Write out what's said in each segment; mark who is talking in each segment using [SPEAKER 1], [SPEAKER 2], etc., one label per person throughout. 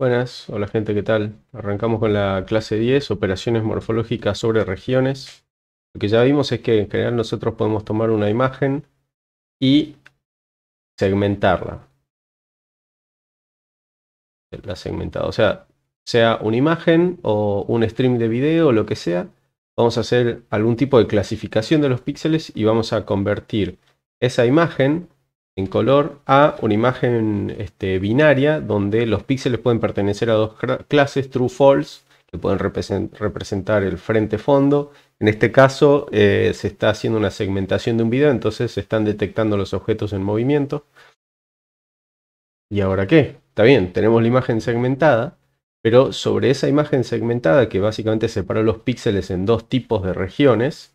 [SPEAKER 1] Buenas, hola gente, ¿qué tal? Arrancamos con la clase 10, operaciones morfológicas
[SPEAKER 2] sobre regiones. Lo que ya vimos es que en general nosotros podemos tomar una imagen y segmentarla. La segmentada, o sea, sea una imagen o un stream de video o lo que
[SPEAKER 1] sea, vamos a hacer algún tipo de clasificación de los píxeles y vamos a convertir esa imagen color a una imagen este, binaria donde los píxeles pueden pertenecer a dos clases, true, false, que pueden representar el frente fondo. En este caso eh, se está haciendo una segmentación de un video, entonces se están detectando los objetos en movimiento. ¿Y ahora qué? Está bien, tenemos la imagen segmentada, pero sobre esa imagen segmentada que básicamente separó los píxeles en dos tipos de regiones,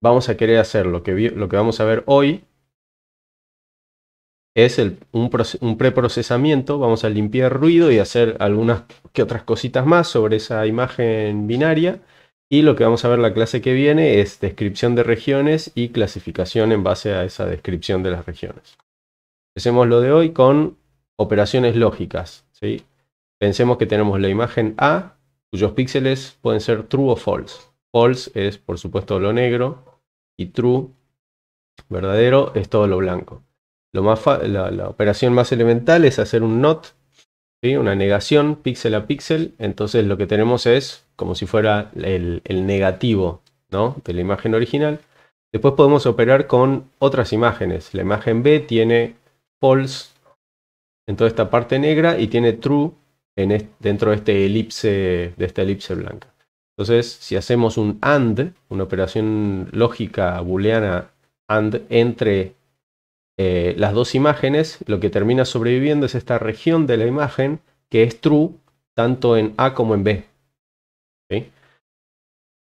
[SPEAKER 1] vamos a querer hacer lo que, lo que vamos a ver hoy, es un, preprocesamiento, vamos a limpiar ruido y hacer algunas que otras cositas más sobre esa imagen binaria. Y lo que vamos a ver la clase que viene es descripción de regiones y clasificación en base a esa descripción de las regiones. Empecemos lo de hoy con operaciones lógicas. ¿sí? Pensemos que tenemos la imagen A, cuyos píxeles pueden ser true o false. False es, por supuesto, lo negro y true, verdadero, es todo lo blanco la, operación más elemental es hacer un NOT, una negación píxel a píxel. Entonces lo que tenemos es como si fuera el, negativo ¿no? de la imagen original. Después podemos operar con otras imágenes. La imagen B tiene false en toda esta parte negra y tiene true en dentro de, este elipse, de esta elipse blanca. Entonces, si hacemos un AND, una operación lógica booleana AND entre eh, las dos imágenes, lo que termina sobreviviendo es esta región de la imagen que es true tanto en A como en B.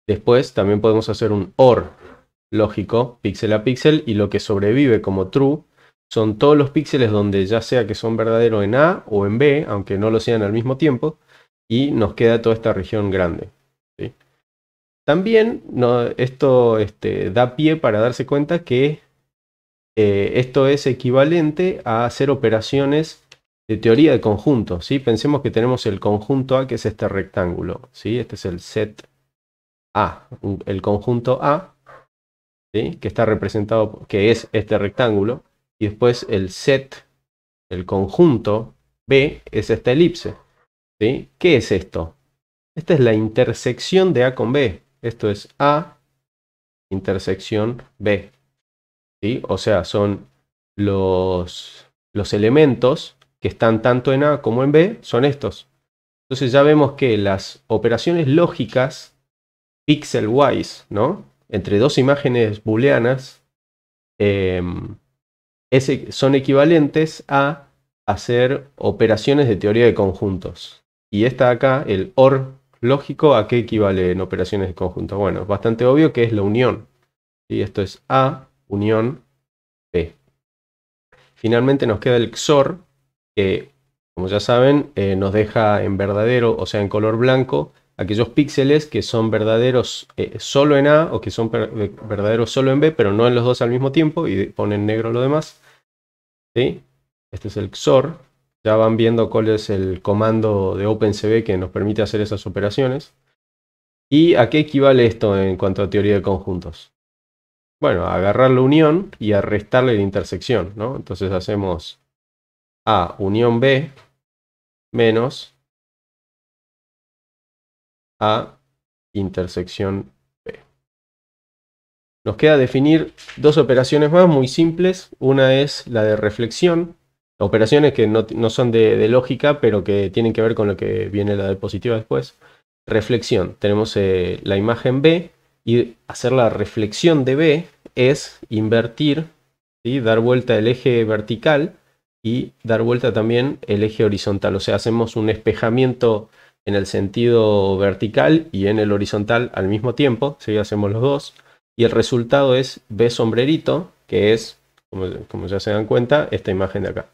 [SPEAKER 1] Después también podemos hacer un OR lógico, píxel a píxel, y lo que sobrevive como true son todos los píxeles donde ya sea que son verdaderos en A o en B, aunque no lo sean al mismo tiempo, y nos queda toda esta región grande. También esto este, da pie para darse cuenta que eh, esto es equivalente a hacer operaciones de teoría de conjuntos. ¿sí? Pensemos que tenemos el conjunto A, que es este rectángulo. ¿sí? Este es el set A, el conjunto A, que está representado, que es este rectángulo. Y después el set, el conjunto B, es esta elipse. ¿Qué es esto? Esta es la intersección de A con B. Esto es A intersección B. O sea, son los, los elementos que están tanto en A como en B, son estos. Entonces ya vemos que las operaciones lógicas pixel wise, ¿no? Entre dos imágenes booleanas em, son equivalentes a hacer operaciones de teoría de conjuntos. Y esta acá, el OR lógico, ¿a qué equivale en operaciones de conjuntos? Bueno, bastante obvio que es la unión. Y esto es A unión B. Finalmente nos queda el XOR, que como ya saben eh, nos deja en verdadero, o sea en color blanco, aquellos píxeles que son verdaderos eh, solo en A o que son eh, verdaderos solo en B, pero no en los dos al mismo tiempo y ponen negro lo demás. Este es el XOR. Ya van viendo cuál es el comando de OpenCV que nos permite hacer esas operaciones. ¿Y a qué equivale esto en cuanto a teoría de conjuntos? Bueno, agarrar la unión y
[SPEAKER 2] restarle la intersección, ¿no? Entonces hacemos A unión B menos A
[SPEAKER 3] intersección B. Nos queda definir dos operaciones más muy
[SPEAKER 1] simples. Una es la de reflexión, operaciones que no, son de, lógica, pero que tienen que ver con lo que viene la diapositiva después. Reflexión. Tenemos eh, la imagen B, y hacer la reflexión de B es invertir, y dar vuelta el eje vertical y dar vuelta también el eje horizontal. O sea, hacemos un espejamiento en el sentido vertical y en el horizontal al mismo tiempo, Si hacemos los dos, y el resultado es B sombrerito, que es, como ya se dan cuenta, esta imagen de acá.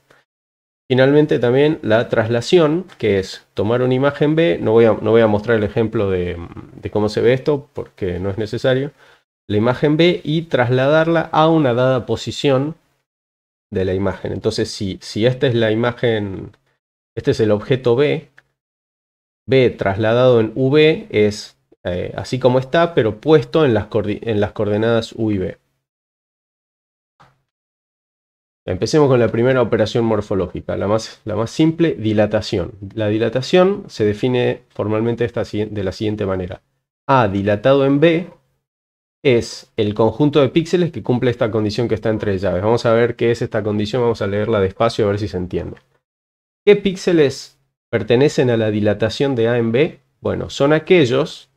[SPEAKER 1] Finalmente también la traslación, que es tomar una imagen B, no voy a, no voy a mostrar el ejemplo de, cómo se ve esto porque no es necesario, la imagen B y trasladarla a una dada posición de la imagen. Entonces si, si esta es la imagen, este es el objeto B, B trasladado en V es eh, así como está, pero puesto en las, en las coordenadas U y B. Empecemos con la primera operación morfológica, la más, simple, dilatación. La dilatación se define formalmente de la siguiente manera. A dilatado en B es el conjunto de píxeles que cumple esta condición que está entre llaves. Vamos a ver qué es esta condición, vamos a leerla despacio a ver si se entiende. ¿Qué píxeles pertenecen a la dilatación de A en B? Bueno, son aquellos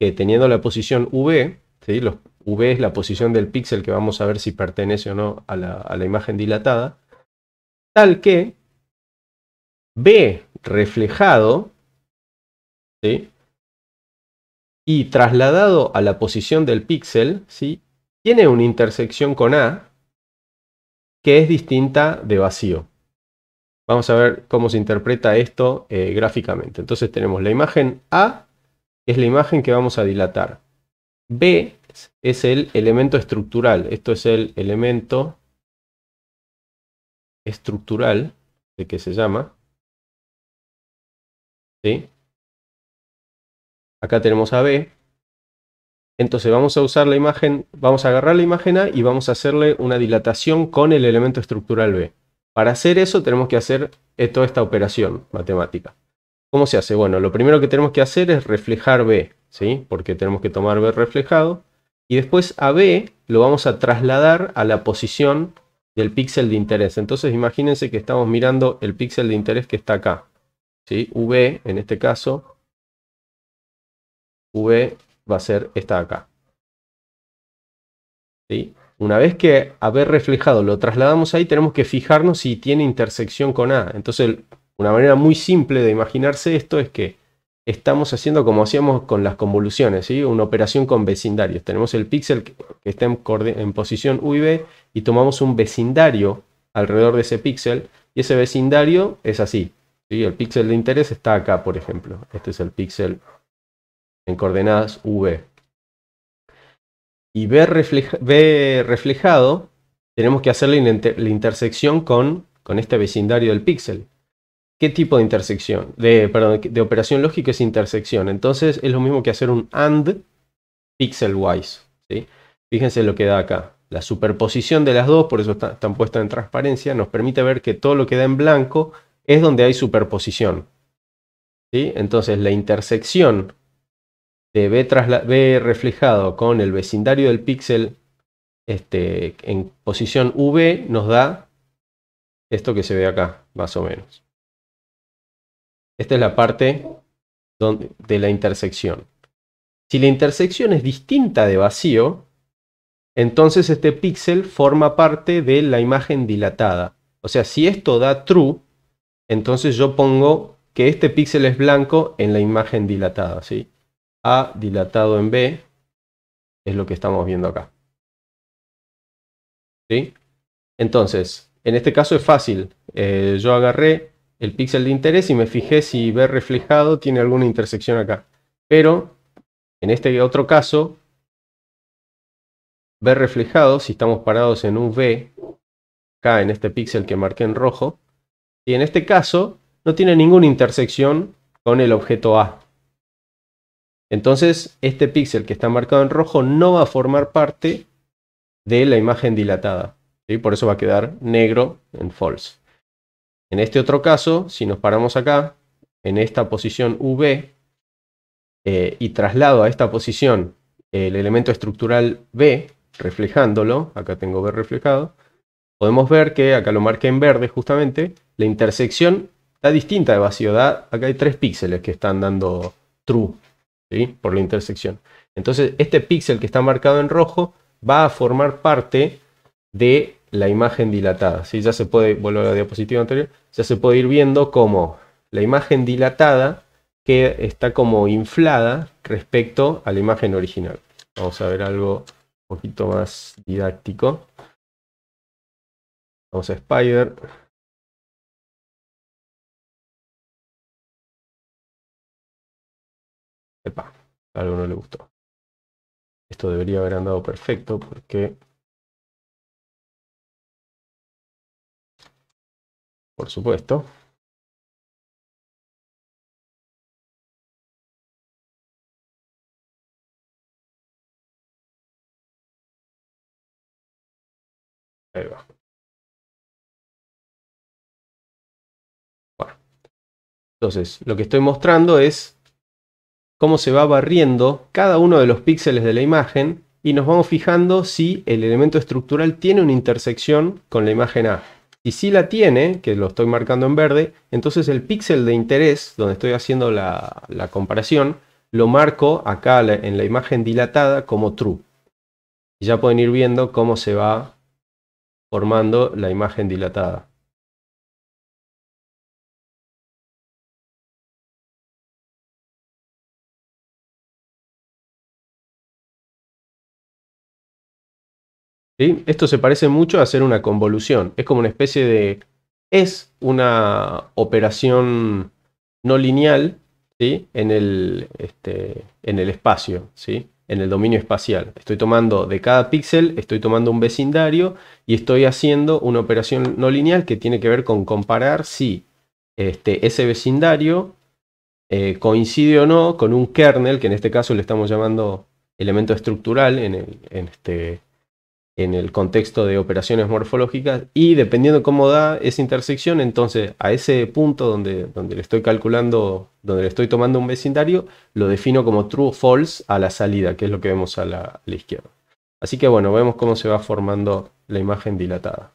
[SPEAKER 1] que teniendo la posición V, ¿sí? los, V es la posición del píxel que vamos a ver si pertenece o
[SPEAKER 3] no a la, imagen dilatada, tal que B reflejado y
[SPEAKER 1] trasladado a la posición del píxel, tiene una intersección con A que es distinta de vacío. Vamos a ver cómo se interpreta esto eh, gráficamente. Entonces tenemos la imagen A, que es la imagen que vamos a dilatar. B, es el elemento estructural. Esto es el elemento
[SPEAKER 3] estructural de que se llama.
[SPEAKER 2] Acá tenemos a B. Entonces vamos a usar la imagen, vamos a agarrar la imagen A y vamos a hacerle una
[SPEAKER 1] dilatación con el elemento estructural B. Para hacer eso tenemos que hacer toda esta operación matemática. ¿Cómo se hace? Bueno, lo primero que tenemos que hacer es reflejar B, ¿sí? Porque tenemos que tomar B reflejado. Y después a B lo vamos a trasladar a la posición del píxel de interés. Entonces imagínense que estamos mirando el píxel de interés que está acá.
[SPEAKER 2] V en este caso. V va a ser esta acá. ¿Sí? Una vez que haber
[SPEAKER 1] reflejado lo trasladamos ahí, tenemos que fijarnos si tiene intersección con A. Entonces, una manera muy simple de imaginarse esto es que estamos haciendo como hacíamos con las convoluciones, ¿sí? una operación con vecindarios. Tenemos el píxel que está en, posición U y B y tomamos un vecindario alrededor de ese píxel y ese vecindario es así. ¿sí? El píxel de interés está acá, por ejemplo. Este es el píxel en coordenadas V. Y B, reflejado, tenemos que hacer la, intersección con, con este vecindario del píxel. ¿Qué tipo de intersección? De, operación lógica es intersección. Entonces es lo mismo que hacer un AND pixel-wise. Fíjense lo que da acá. La superposición de las dos, por eso están puestas en transparencia, nos permite ver que todo lo que da en blanco es donde hay superposición. Entonces la intersección de B, reflejado con el vecindario del píxel este, en posición
[SPEAKER 2] V nos da esto que se ve acá, más o menos. Esta es la parte de la intersección. Si la
[SPEAKER 1] intersección es distinta de vacío, entonces este píxel forma parte de la imagen dilatada. O sea, si esto da true, entonces yo pongo que este píxel es blanco en la imagen dilatada. A dilatado
[SPEAKER 2] en B es lo que estamos viendo acá. Entonces, en este caso es fácil. Eh, yo agarré el píxel de interés
[SPEAKER 1] y me fijé si ver reflejado tiene alguna intersección acá. Pero en este otro caso, ver reflejado, si estamos parados en un V, acá en este píxel que marqué en rojo, y en este caso no tiene ninguna intersección con el objeto A. Entonces, este píxel que está marcado en rojo no va a formar parte de la imagen dilatada. y Por eso va a quedar negro en false. En este otro caso, si nos paramos acá, en esta posición V, eh, y traslado a esta posición el elemento estructural B, reflejándolo, acá tengo B reflejado, podemos ver que, acá lo marqué en verde justamente, la intersección está distinta de vacío, acá hay tres píxeles que están dando true, por la intersección. Entonces, este píxel que está marcado en rojo va a formar parte de la imagen dilatada. si Ya se puede, vuelvo a la diapositiva anterior, ya se puede ir viendo como la imagen dilatada que está como inflada respecto a la imagen
[SPEAKER 3] original. Vamos a ver algo un poquito más didáctico. Vamos a Spider. Epa, algo no le gustó. Esto debería haber andado perfecto porque por supuesto. Bueno. Entonces, lo que estoy mostrando es cómo se va barriendo cada uno
[SPEAKER 1] de los píxeles de la imagen y nos vamos fijando si el elemento estructural tiene una intersección con la imagen A. Y Si la tiene, que lo estoy marcando en verde, entonces el píxel de interés, donde estoy haciendo la, la comparación, lo marco acá en la
[SPEAKER 2] imagen dilatada como true. Y ya pueden ir viendo cómo se va formando la imagen dilatada. Esto se parece mucho a hacer una convolución. Es como una especie de... Es una operación
[SPEAKER 1] no lineal ¿sí? en, el, este, en el espacio, ¿sí? en el dominio espacial. Estoy tomando de cada píxel, estoy tomando un vecindario y estoy haciendo una operación no lineal que tiene que ver con comparar si este, ese vecindario eh, coincide o no con un kernel, que en este caso le estamos llamando elemento estructural en, el, en este en el contexto de operaciones morfológicas y dependiendo cómo da esa intersección, entonces a ese punto donde, donde le estoy calculando, donde le estoy tomando un vecindario, lo defino como true o false a la salida, que es lo que vemos a la, izquierda. Así que bueno, vemos cómo se va formando la imagen dilatada.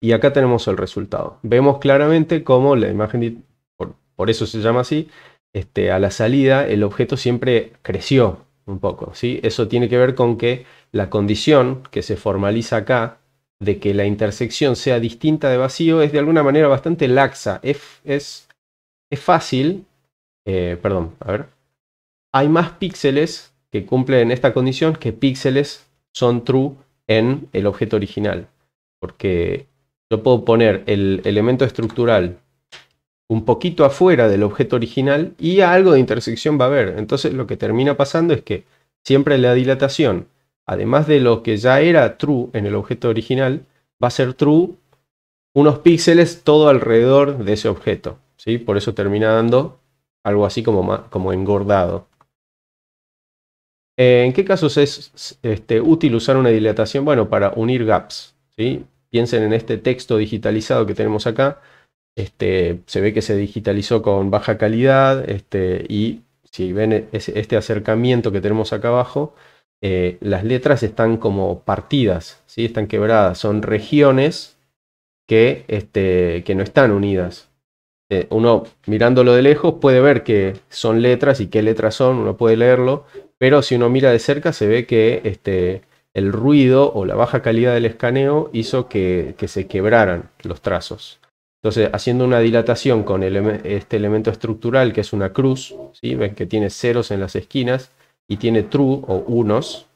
[SPEAKER 1] Y acá tenemos el resultado. Vemos claramente cómo la imagen, por, por eso se llama así, este, a la salida el objeto siempre creció un poco. ¿sí? Eso tiene que ver con que la condición que se formaliza acá de que la intersección sea distinta de vacío es de alguna manera bastante laxa. Es, es, fácil, eh, perdón, a ver, hay más píxeles que cumplen esta condición que píxeles son true en el objeto original. Porque yo puedo poner el elemento estructural un poquito afuera del objeto original y algo de intersección va a haber. Entonces lo que termina pasando es que siempre la dilatación además de lo que ya era true en el objeto original, va a ser true unos píxeles todo alrededor de ese objeto. ¿sí? Por eso termina dando algo así como, como engordado. Eh, ¿En qué casos es este, útil usar una dilatación? Bueno, para unir gaps. ¿sí? Piensen en este texto digitalizado que tenemos acá. Este, se ve que se digitalizó con baja calidad este, y si ven e, este acercamiento que tenemos acá abajo, eh, las letras están como partidas, ¿sí? están quebradas, son regiones que, este, que no están unidas. Eh, uno mirándolo de lejos puede ver que son letras y qué letras son, uno puede leerlo, pero si uno mira de cerca se ve que este, el ruido o la baja calidad del escaneo hizo que, se quebraran los trazos. Entonces, haciendo una dilatación con este elemento estructural que es una cruz, ¿sí? ven que tiene ceros en las esquinas, y tiene true o unos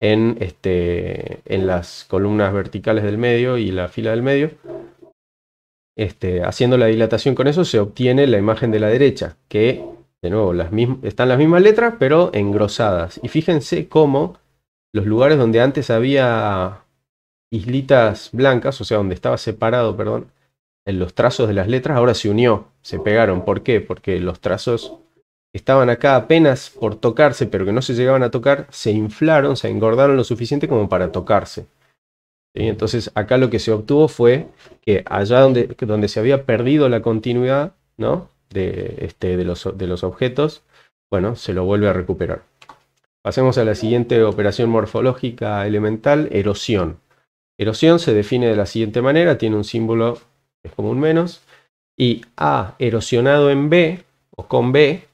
[SPEAKER 1] en, este, en las columnas verticales del medio y la fila del medio. Este, haciendo la dilatación con eso se obtiene la imagen de la derecha, que de nuevo las están las mismas letras pero engrosadas. Y fíjense cómo los lugares donde antes había islitas blancas, o sea, donde estaba separado, perdón, en los trazos de las letras, ahora se unió, se pegaron. ¿Por qué? Porque los trazos estaban acá apenas por tocarse, pero que no se llegaban a tocar, se inflaron, se engordaron lo suficiente como para tocarse. Entonces acá lo que se obtuvo fue que allá donde, donde se había perdido la continuidad ¿no? de, este, de, los, de los objetos, bueno, se lo vuelve a recuperar. Pasemos a la siguiente operación morfológica elemental, erosión. Erosión se define de la siguiente manera, tiene un símbolo, es como un menos, y A erosionado en B o con B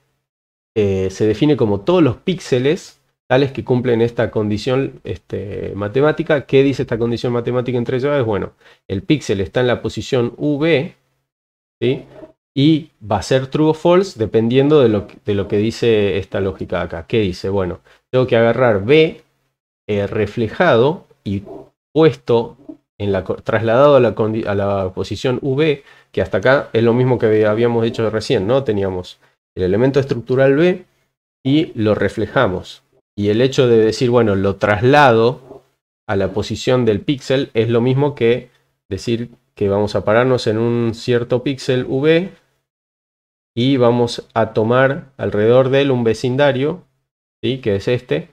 [SPEAKER 1] eh, se define como todos los píxeles tales que cumplen esta condición este, matemática. ¿Qué dice esta condición matemática entre ellos? Bueno, el píxel está en la posición V y va a ser true o false dependiendo de lo, de lo que dice esta lógica acá. ¿Qué dice? Bueno, tengo que agarrar B eh, reflejado y puesto en la, trasladado a la, a la posición V, que hasta acá es lo mismo que habíamos hecho recién, ¿no? Teníamos el elemento estructural B y lo reflejamos. Y el hecho de decir, bueno, lo traslado a la posición del píxel es lo mismo que decir que vamos a pararnos en un cierto píxel V y vamos a tomar alrededor de él un vecindario, ¿sí? que es este,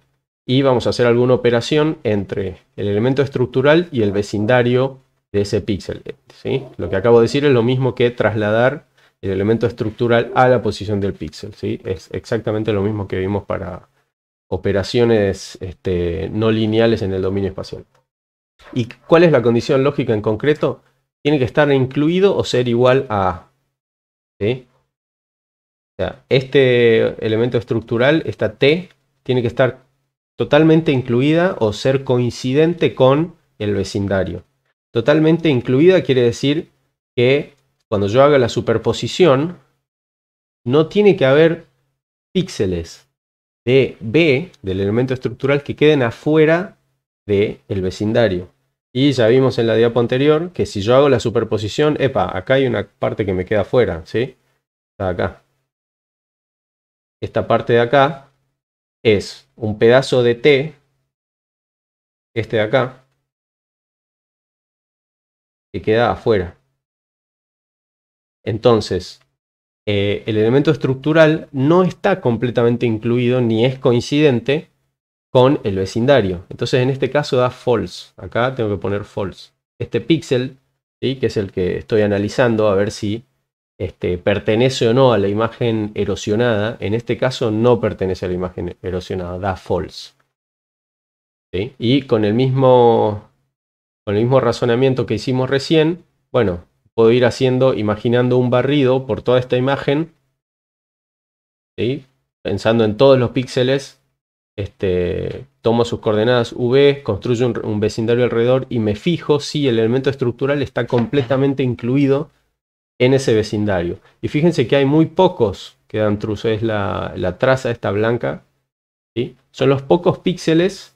[SPEAKER 1] y vamos a hacer alguna operación entre el elemento estructural y el vecindario de ese píxel. ¿sí? Lo que acabo de decir es lo mismo que trasladar el elemento estructural a la posición del píxel. ¿sí? Es exactamente lo mismo que vimos para operaciones este, no lineales en el dominio espacial. ¿Y cuál es la condición lógica en concreto? Tiene que estar incluido o ser igual a... este elemento estructural, esta T, tiene que estar totalmente incluida o ser coincidente con el vecindario. Totalmente incluida quiere decir que cuando yo haga la superposición, no tiene que haber píxeles de B, del elemento estructural, que queden afuera del el vecindario. Y ya vimos en la diapo anterior que si yo hago la superposición, epa, acá hay una parte que me queda afuera, ¿sí?
[SPEAKER 3] Está acá. Esta parte de acá es un pedazo de T, este de acá,
[SPEAKER 2] que queda afuera. Entonces, eh, el elemento estructural no está completamente incluido ni es
[SPEAKER 1] coincidente con el vecindario. Entonces, en este caso da false. Acá tengo que poner false. Este píxel, ¿sí? que es el que estoy analizando, a ver si este, pertenece o no a la imagen erosionada. En este caso no pertenece a la imagen erosionada, da false. Y con el, mismo, con el mismo razonamiento que hicimos recién, bueno, puedo ir haciendo, imaginando un barrido por toda esta imagen, pensando en todos los píxeles, este, tomo sus coordenadas V, construyo un, vecindario alrededor y me fijo si el elemento estructural está completamente incluido en ese vecindario. Y fíjense que hay muy pocos que dan truce, es la, traza esta blanca, son los pocos píxeles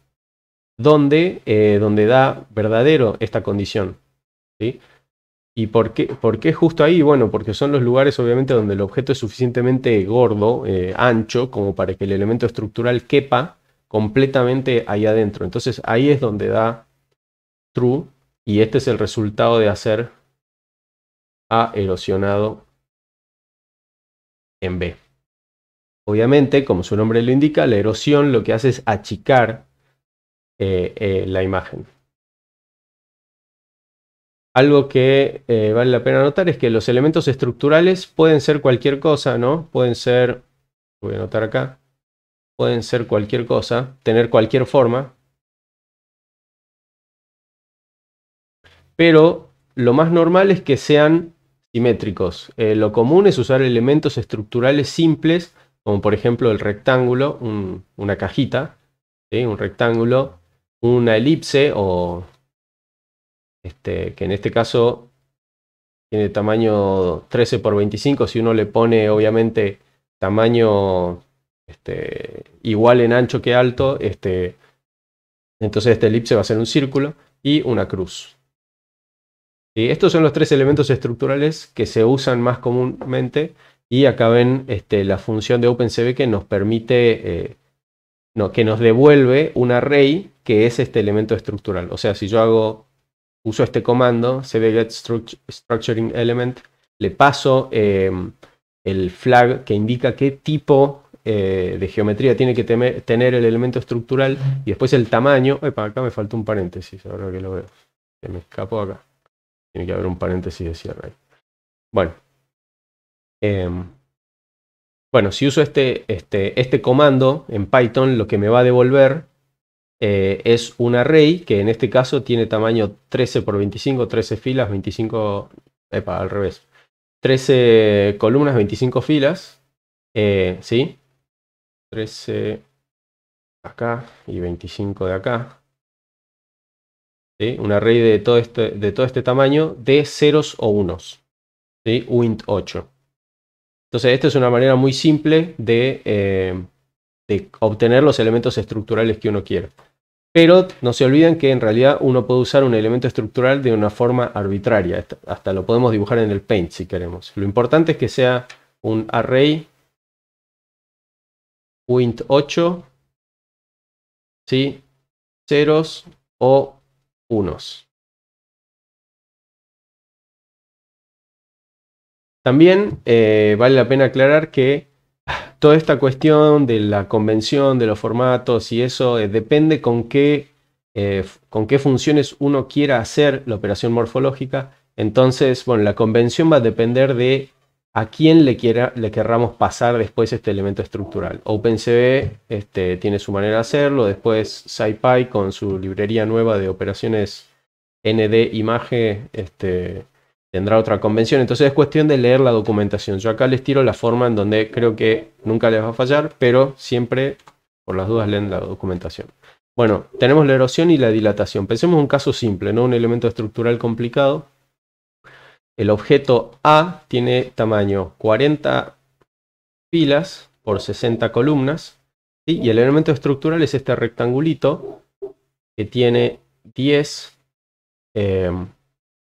[SPEAKER 1] donde, eh, donde da verdadero esta condición. ¿sí? ¿Y por qué, por justo ahí? Bueno, porque son los lugares obviamente donde el objeto es suficientemente gordo, eh, ancho, como para que el elemento estructural quepa completamente ahí adentro. Entonces ahí es donde da true
[SPEAKER 2] y este es el resultado de hacer A erosionado en B. Obviamente, como su nombre lo indica, la erosión lo que hace es achicar eh, eh, la imagen.
[SPEAKER 1] Algo que eh, vale la pena notar es que los elementos estructurales pueden
[SPEAKER 2] ser cualquier cosa, ¿no? Pueden ser, voy a anotar acá, pueden ser cualquier cosa, tener cualquier forma.
[SPEAKER 1] Pero lo más normal es que sean simétricos. Eh, lo común es usar elementos estructurales simples, como por ejemplo el rectángulo, una cajita, un rectángulo, una elipse o este, que en este caso tiene tamaño 13 por 25. Si uno le pone, obviamente, tamaño este, igual en ancho que alto, este, entonces este elipse va a ser un círculo y una cruz. Y estos son los tres elementos estructurales que se usan más comúnmente. Y acá ven este, la función de OpenCV que nos permite, eh, que nos devuelve un array que es este elemento estructural. O sea, si yo hago uso este comando, cd get structuring element, le paso em, el flag que indica qué tipo eh, de geometría tiene que tener el elemento estructural y después el tamaño. para acá me faltó un paréntesis, ahora que lo veo. Se me escapó acá. Tiene que haber un paréntesis de cierre ahí. Bueno. Em, bueno, si uso este, este, este comando en Python, lo que me va a devolver eh, es un array que en este caso tiene tamaño 13 por 25, 13 filas, 25, epa, al revés, 13
[SPEAKER 2] columnas, 25 filas, eh, ¿sí? 13 acá y 25 de acá. ¿Sí? Un array de
[SPEAKER 1] todo, este, de todo este tamaño de ceros o unos. ¿sí? Wint 8. Entonces, esta es una manera muy simple de, eh, de obtener los elementos estructurales que uno quiere. Pero no se olviden que en realidad uno puede usar un elemento estructural de una forma arbitraria. Hasta lo podemos dibujar en el paint si queremos. Lo importante es que sea
[SPEAKER 3] un array 8, ¿sí? ceros o unos.
[SPEAKER 2] También eh, vale la pena aclarar que toda esta cuestión de la convención, de los
[SPEAKER 1] formatos y eso, eh, depende con qué, eh, con qué funciones uno quiera hacer la operación morfológica. Entonces, bueno, la convención va a depender de a quién le, quiera, le querramos pasar después este elemento estructural. OpenCV este, tiene su manera de hacerlo, después SciPy con su librería nueva de operaciones ND imagen este, tendrá otra convención. Entonces es cuestión de leer la documentación. Yo acá les tiro la forma en donde creo que nunca les va a fallar, pero siempre por las dudas leen la documentación. Bueno, tenemos la erosión y la dilatación. Pensemos un caso simple, no un elemento estructural complicado. El objeto A tiene tamaño 40 filas por 60 columnas. Y el elemento estructural es este rectangulito que tiene 10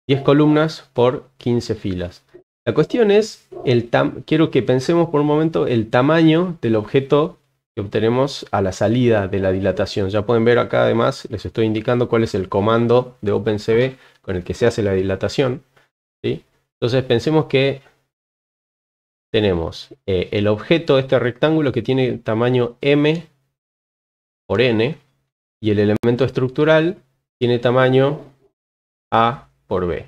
[SPEAKER 1] 10 columnas por 15 filas. La cuestión es, el quiero que pensemos por un momento el tamaño del objeto que obtenemos a la salida de la dilatación. Ya pueden ver acá además, les estoy indicando cuál es el comando de OpenCV con el que se hace la dilatación. Entonces pensemos que tenemos eh, el objeto, este rectángulo que tiene tamaño m por n, y el elemento estructural tiene tamaño a por B.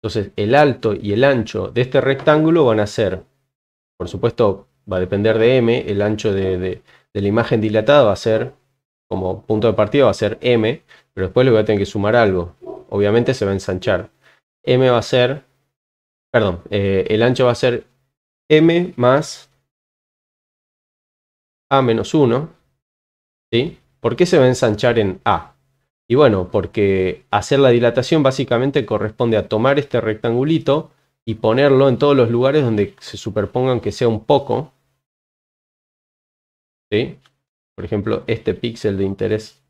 [SPEAKER 1] Entonces, el alto y el ancho de este rectángulo van a ser, por supuesto, va a depender de M, el ancho de, la imagen dilatada va a ser, como punto de partida va a ser M, pero después le voy a tener que sumar algo. Obviamente se va a ensanchar. M va a ser, perdón, eh, el ancho va a ser
[SPEAKER 2] M más A menos 1. ¿sí? ¿Por qué se va a ensanchar en A? Y bueno, porque hacer la
[SPEAKER 1] dilatación básicamente corresponde a tomar este rectangulito y ponerlo en todos los lugares
[SPEAKER 2] donde se superpongan que sea un poco. ¿Sí? Por ejemplo, este píxel de interés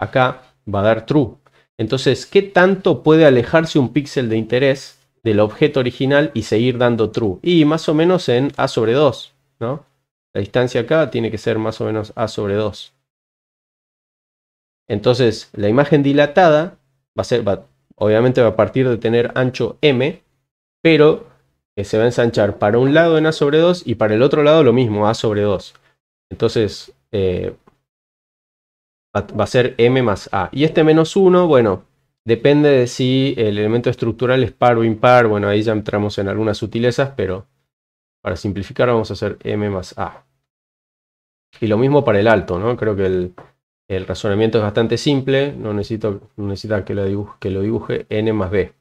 [SPEAKER 2] acá va a dar true. Entonces,
[SPEAKER 1] ¿qué tanto puede alejarse un píxel de interés del objeto original y seguir dando true? Y más o menos en A sobre 2, ¿no? La distancia acá tiene que ser más o menos A sobre 2. Entonces, la imagen dilatada va a ser, obviamente va a partir de tener ancho M, pero se va a ensanchar para un lado en A sobre 2 y para el otro lado lo mismo, A sobre 2. Entonces, eh, va, va a ser M más A. Y este menos 1, bueno, depende de si el elemento estructural es par o impar. Bueno, ahí ya entramos en algunas sutilezas, pero para simplificar vamos a hacer M más A. Y lo mismo para el alto, ¿no? Creo que el, el razonamiento es bastante simple, no, necesito, necesita que lo, dibuje, n más b.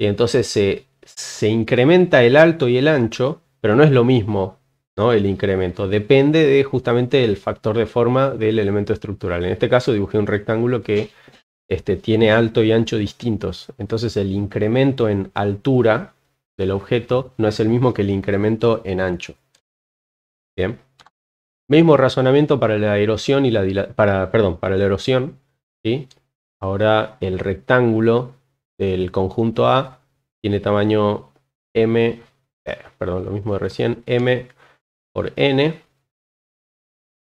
[SPEAKER 1] Y entonces se, incrementa el alto y el ancho, pero no es lo mismo ¿no? el incremento. Depende de justamente el factor de forma del elemento estructural. En este caso dibujé un rectángulo que este, tiene alto y ancho distintos. Entonces el incremento en altura del objeto no es el mismo que el incremento en ancho. Bien. Mismo razonamiento para la erosión y la para, perdón, para la erosión. ¿sí? Ahora el rectángulo del conjunto A tiene tamaño m, eh, perdón, lo mismo de recién, m por n.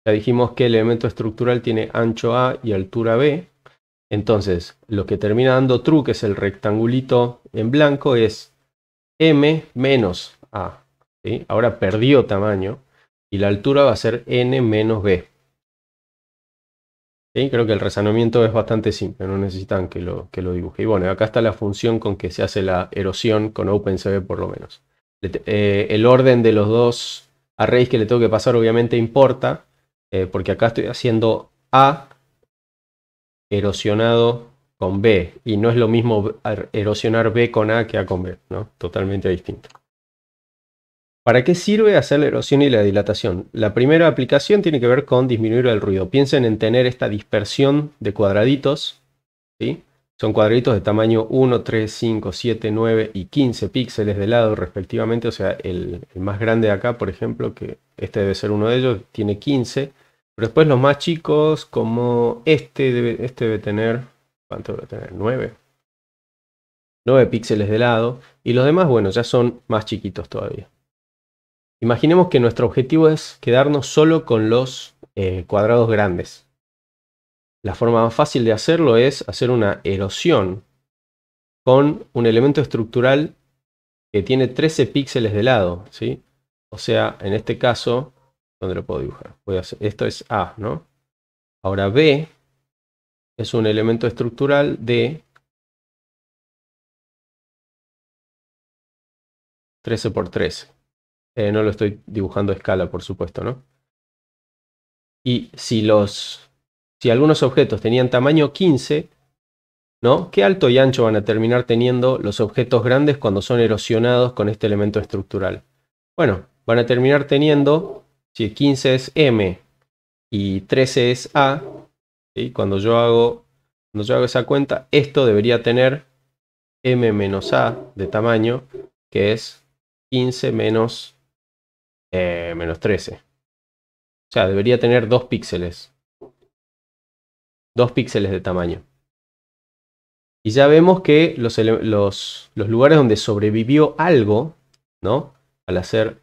[SPEAKER 1] Ya dijimos que el elemento estructural tiene ancho A y altura B. Entonces, lo que termina dando true, que es el rectangulito en blanco, es m menos A. Ahora perdió tamaño y la altura va a ser n menos b. Creo que el resanamiento es bastante simple, no necesitan que lo, que lo dibuje. Y bueno, acá está la función con que se hace la erosión con OpenCV por lo menos. Eh, el orden de los dos arrays que le tengo que pasar obviamente importa, eh, porque acá estoy haciendo A erosionado con B, y no es lo mismo erosionar B con A que A con B, ¿no? Totalmente distinto. ¿Para qué sirve hacer la erosión y la dilatación? La primera aplicación tiene que ver con disminuir el ruido. Piensen en tener esta dispersión de cuadraditos. ¿sí? Son cuadraditos de tamaño 1, 3, 5, 7, 9 y 15 píxeles de lado respectivamente. O sea, el, más grande de acá, por ejemplo, que este debe ser uno de ellos, tiene 15. Pero después los más chicos, como este debe, este debe tener... ¿Cuánto debe tener? 9. 9 píxeles de lado. Y los demás, bueno, ya son más chiquitos todavía. Imaginemos que nuestro objetivo es quedarnos solo con los eh, cuadrados grandes. La forma más fácil de hacerlo es hacer una erosión con un elemento estructural que tiene 13 píxeles de lado, ¿sí? O sea, en este caso, ¿dónde lo puedo dibujar? esto es
[SPEAKER 3] A, ¿no? Ahora B es un elemento estructural de 13 por 13. Eh, no lo estoy dibujando a escala, por supuesto, ¿no?
[SPEAKER 1] Y si los. Si algunos objetos tenían tamaño 15, ¿no? ¿Qué alto y ancho van a terminar teniendo los objetos grandes cuando son erosionados con este elemento estructural? Bueno, van a terminar teniendo, si 15 es M y 13 es A, cuando, yo hago, cuando yo hago esa cuenta, esto debería tener M menos A de tamaño, que es
[SPEAKER 2] 15 menos eh, menos 13. O sea, debería tener 2 píxeles. 2 píxeles de tamaño.
[SPEAKER 1] Y ya vemos que los, lugares donde sobrevivió algo, ¿no? Al hacer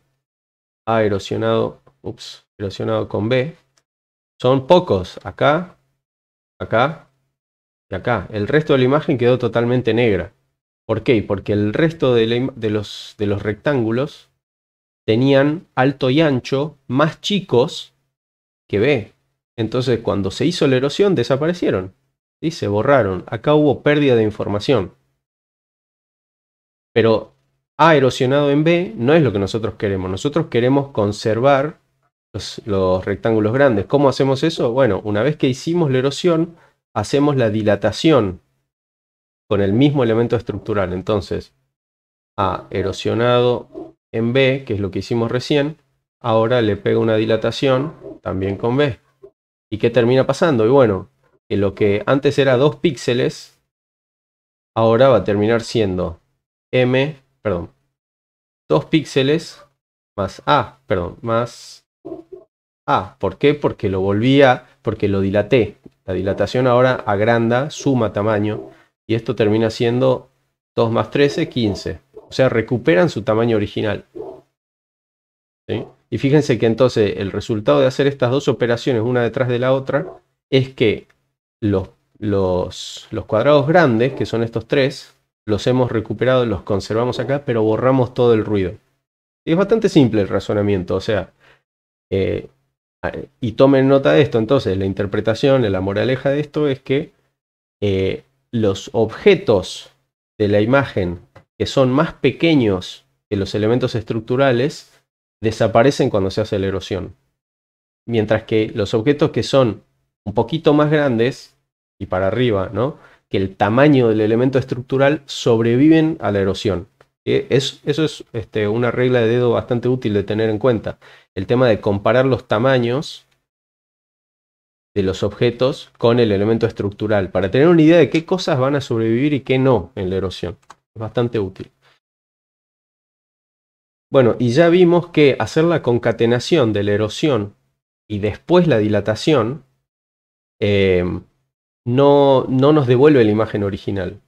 [SPEAKER 1] A erosionado, ups, erosionado con B, son pocos. Acá, acá y acá. El resto de la imagen quedó totalmente negra. ¿Por qué? Porque el resto de, los, de los rectángulos tenían alto y ancho más chicos que B. Entonces cuando se hizo la erosión desaparecieron. y Se borraron. Acá hubo pérdida de información. Pero A erosionado en B no es lo que nosotros queremos. Nosotros queremos conservar los, los rectángulos grandes. ¿Cómo hacemos eso? Bueno, una vez que hicimos la erosión, hacemos la dilatación con el mismo elemento estructural. Entonces, A erosionado en B, que es lo que hicimos recién, ahora le pega una dilatación también con B. ¿Y qué termina pasando? Y bueno, que lo que antes era 2 píxeles,
[SPEAKER 2] ahora va a terminar siendo M, perdón, 2 píxeles más A, perdón, más A. ¿Por qué? Porque lo
[SPEAKER 1] volvía, porque lo dilaté. La dilatación ahora agranda, suma tamaño, y esto termina siendo 2 más 13, 15. O sea, recuperan su tamaño original. Y fíjense que entonces el resultado de hacer estas dos operaciones una detrás de la otra es que los, los, cuadrados grandes, que son estos tres, los hemos recuperado, los conservamos acá, pero borramos todo el ruido. Y es bastante simple el razonamiento, o sea, eh, y tomen nota de esto, entonces la interpretación, la moraleja de esto es que eh, los objetos de la imagen que son más pequeños que los elementos estructurales, desaparecen cuando se hace la erosión. Mientras que los objetos que son un poquito más grandes y para arriba, ¿no? que el tamaño del elemento estructural sobreviven a la erosión. Eh, eso es este, una regla de dedo bastante útil de tener en cuenta. El tema de comparar los tamaños de los objetos con el elemento estructural, para tener una idea de qué cosas van a sobrevivir y qué no en la erosión bastante útil. Bueno, y ya vimos que hacer la concatenación de la erosión y después la dilatación eh, no, no, nos devuelve la imagen original.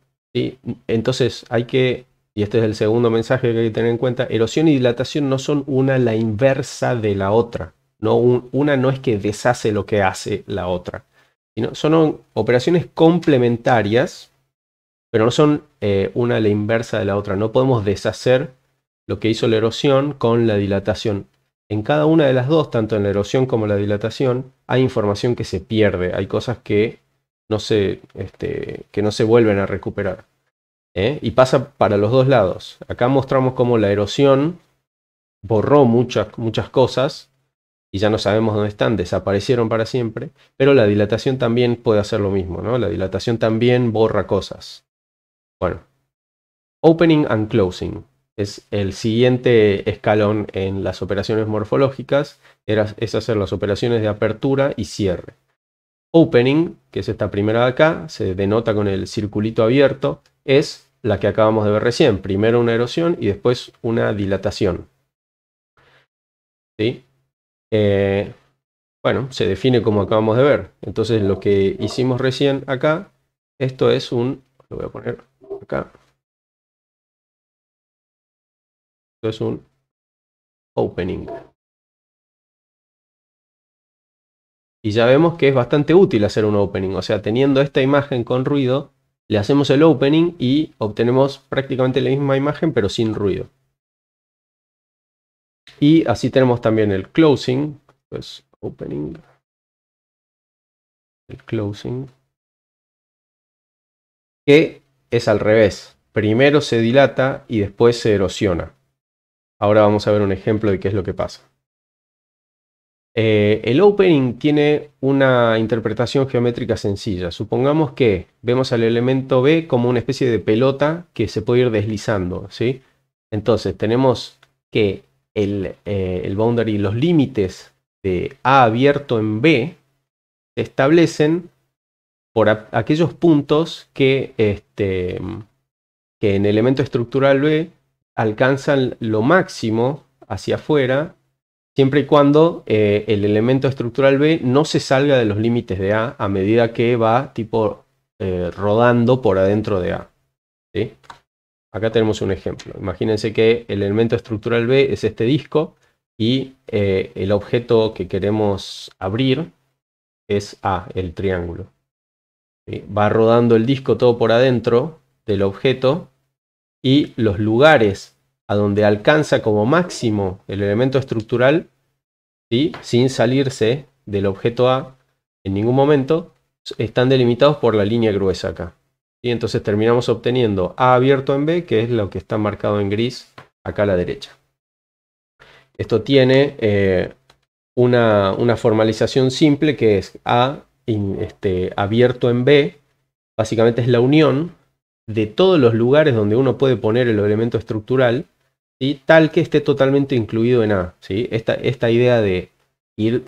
[SPEAKER 1] Entonces hay que, y este es el segundo mensaje que hay que tener en cuenta, erosión y dilatación no son una la inversa de la otra. No, una no es que deshace lo que hace la otra. Sino son operaciones complementarias pero no son eh, una la inversa de la otra. No podemos deshacer lo que hizo la erosión con la dilatación. En cada una de las dos, tanto en la erosión como la dilatación, hay información que se pierde, hay cosas que no se, este, que no se vuelven a recuperar. ¿eh? Y pasa para los dos lados. Acá mostramos cómo la erosión borró muchas, muchas cosas y ya no sabemos dónde están, desaparecieron para siempre, pero la dilatación también puede hacer lo mismo, ¿no? La dilatación también borra cosas. Bueno, opening and closing es el siguiente escalón en las operaciones morfológicas, es hacer las operaciones de apertura y cierre. Opening, que es esta primera de acá, se denota con el circulito abierto, es la que acabamos de ver recién, primero una erosión y después una dilatación. ¿Sí? Eh, bueno, se define
[SPEAKER 2] como acabamos de ver. Entonces lo que hicimos recién acá, esto es un, lo voy a poner acá. Esto es un opening. Y ya vemos que es bastante útil hacer un opening. O sea, teniendo esta imagen con ruido, le hacemos
[SPEAKER 1] el opening y obtenemos prácticamente la misma imagen pero sin ruido.
[SPEAKER 3] Y así tenemos también el closing. Pues opening.
[SPEAKER 2] El closing. Que es al revés. Primero se dilata y después se erosiona.
[SPEAKER 1] Ahora vamos a ver un ejemplo de qué es lo que pasa. Eh, el opening tiene una interpretación geométrica sencilla. Supongamos que vemos al elemento B como una especie de pelota que se puede ir deslizando, ¿sí? Entonces tenemos que el, eh, el boundary, los límites de A abierto en B establecen por aquellos puntos que, este, que en elemento estructural B alcanzan lo máximo hacia afuera, siempre y cuando eh, el elemento estructural B no se salga de los límites de A a medida que va tipo eh, rodando por adentro de A. Acá tenemos un ejemplo. Imagínense que el elemento estructural B es este disco y eh, el objeto que queremos abrir es A, el triángulo. Eh, va rodando el disco todo por adentro del objeto y los lugares a donde alcanza como máximo el elemento estructural, sin salirse del objeto A en ningún momento, están delimitados por la línea gruesa acá. Y entonces terminamos obteniendo A abierto en B, que es lo que está marcado en gris acá a la derecha. Esto tiene eh, una, una formalización simple que es A este, abierto en B, básicamente es la unión de todos los lugares donde uno puede poner el elemento estructural, y tal que esté totalmente incluido en A. ¿sí? Esta, esta idea de ir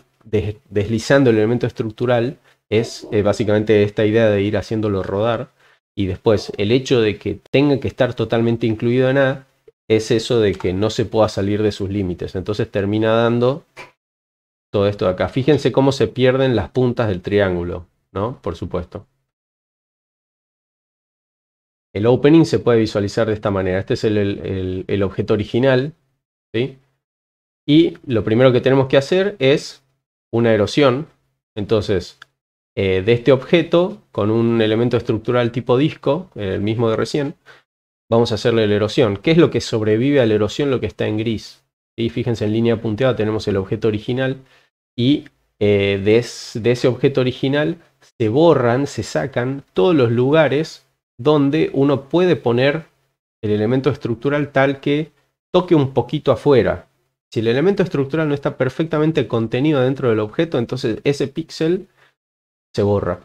[SPEAKER 1] deslizando el elemento estructural es eh, básicamente esta idea de ir haciéndolo rodar. Y después, el hecho de que tenga que estar totalmente incluido en A es eso de que no se pueda salir de sus límites. Entonces termina dando todo esto de acá. Fíjense cómo se pierden las puntas del triángulo, ¿no? Por supuesto. El opening se puede visualizar de esta manera. Este es el, objeto original, Y lo primero que tenemos que hacer es una erosión. Entonces, eh, de este objeto, con un elemento estructural tipo disco, eh, el mismo de recién, vamos a hacerle la erosión. ¿Qué es lo que sobrevive a la erosión? Lo que está en gris. Y fíjense, en línea punteada tenemos el objeto original y eh, de, ese objeto original se borran, se sacan todos los lugares donde uno puede poner el elemento estructural tal que toque un poquito afuera. Si el elemento estructural no está perfectamente contenido dentro del objeto, entonces ese píxel se borra.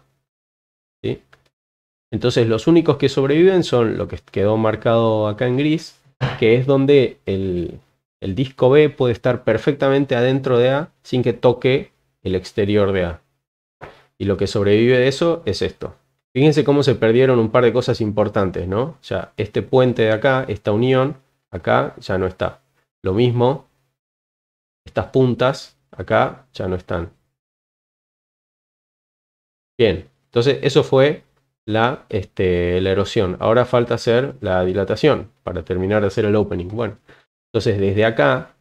[SPEAKER 1] Entonces los únicos que sobreviven son lo que quedó marcado acá en gris, que es donde el, el disco B puede estar perfectamente adentro de A sin que toque el exterior de A. Y lo que sobrevive de eso es esto. Fíjense cómo se perdieron un par de cosas importantes, ¿no? Ya este puente de acá, esta unión, acá ya no está. Lo
[SPEAKER 2] mismo, estas puntas acá ya no están. Bien, entonces eso fue la, este, la erosión.
[SPEAKER 1] Ahora falta hacer la dilatación para terminar de hacer el opening. Bueno, entonces, desde acá,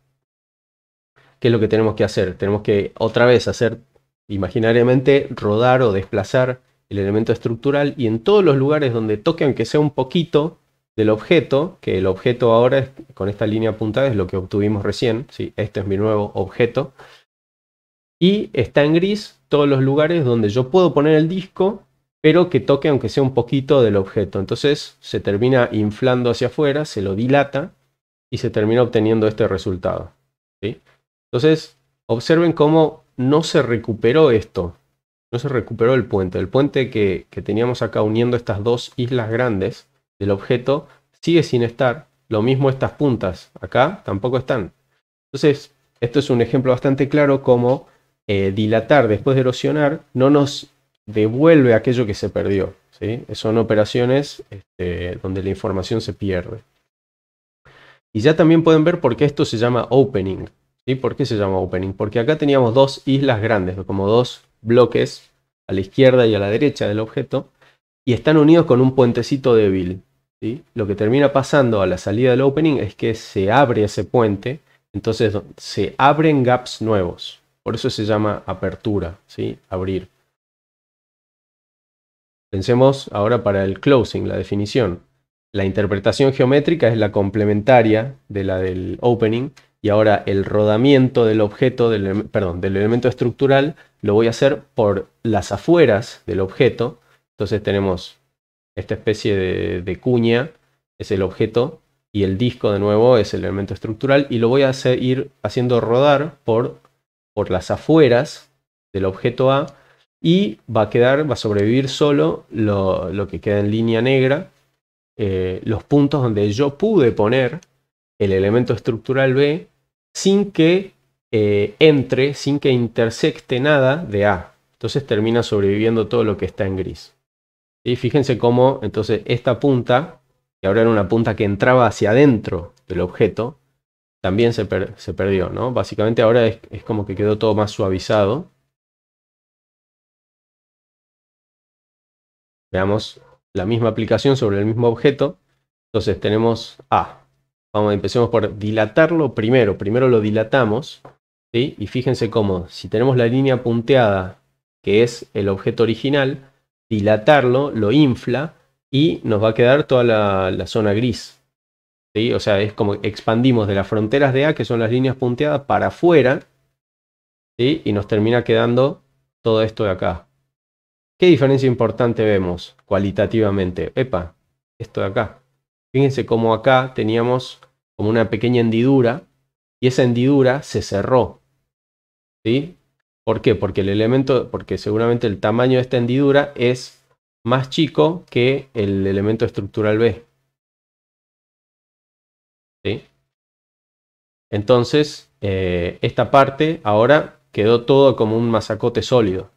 [SPEAKER 1] ¿qué es lo que tenemos que hacer? Tenemos que otra vez hacer imaginariamente rodar o desplazar el elemento estructural y en todos los lugares donde toque, aunque sea un poquito del objeto, que el objeto ahora es, con esta línea apuntada es lo que obtuvimos recién, ¿sí? este es mi nuevo objeto, y está en gris todos los lugares donde yo puedo poner el disco, pero que toque aunque sea un poquito del objeto. Entonces se termina inflando hacia afuera, se lo dilata y se termina obteniendo este resultado. ¿sí? Entonces, observen cómo no se recuperó esto, no se recuperó el puente. El puente que, teníamos acá uniendo estas dos islas grandes del objeto sigue sin estar. Lo mismo estas puntas, acá tampoco están. Entonces, esto es un ejemplo bastante claro cómo eh, dilatar después de erosionar no nos devuelve aquello que se perdió. ¿sí? Son operaciones este, donde la información se pierde. Y ya también pueden ver por qué esto se llama opening. ¿sí? ¿Por qué se llama opening? Porque acá teníamos dos islas grandes, como dos bloques a la izquierda y a la derecha del objeto, y están unidos con un puentecito débil. ¿sí? Lo que termina pasando a la salida del opening es que se abre ese puente, entonces se abren gaps nuevos. Por eso se llama apertura, ¿sí? abrir. Pensemos ahora para el closing, la definición. La interpretación geométrica es la complementaria de la del opening y ahora el rodamiento del objeto, del, perdón, del elemento estructural lo voy a hacer por las afueras del objeto. Entonces tenemos esta especie de, cuña, es el objeto, y el disco de nuevo es el elemento estructural y lo voy a hacer, ir haciendo rodar por, por las afueras del objeto A y va a quedar, va a sobrevivir solo lo, lo que queda en línea negra eh, los puntos donde yo pude poner el elemento estructural B sin que eh, entre, sin que intersecte nada de A. Entonces termina sobreviviendo todo lo que está en gris. Y fíjense cómo entonces esta punta, que ahora era una punta que entraba hacia adentro del objeto, también se,
[SPEAKER 2] perdió, ¿no? Básicamente ahora es como que quedó todo más suavizado. Veamos la misma aplicación sobre el mismo objeto. Entonces tenemos A. Vamos, empecemos por dilatarlo
[SPEAKER 1] primero. Primero lo dilatamos. Y fíjense cómo, si tenemos la línea punteada, que es el objeto original, dilatarlo, lo infla y nos va a quedar toda la, zona gris. ¿sí? O sea, es como expandimos de las fronteras de A, que son las líneas punteadas, para afuera. Y nos termina quedando todo esto de acá. ¿Qué diferencia importante vemos cualitativamente? Epa, esto de acá. Fíjense cómo acá teníamos como una pequeña hendidura y esa hendidura se cerró. ¿Sí? ¿Por qué? Porque el elemento,
[SPEAKER 2] porque seguramente el tamaño de esta hendidura es más chico que el elemento estructural B. ¿Sí? Entonces, eh, esta parte ahora quedó todo como un masacote sólido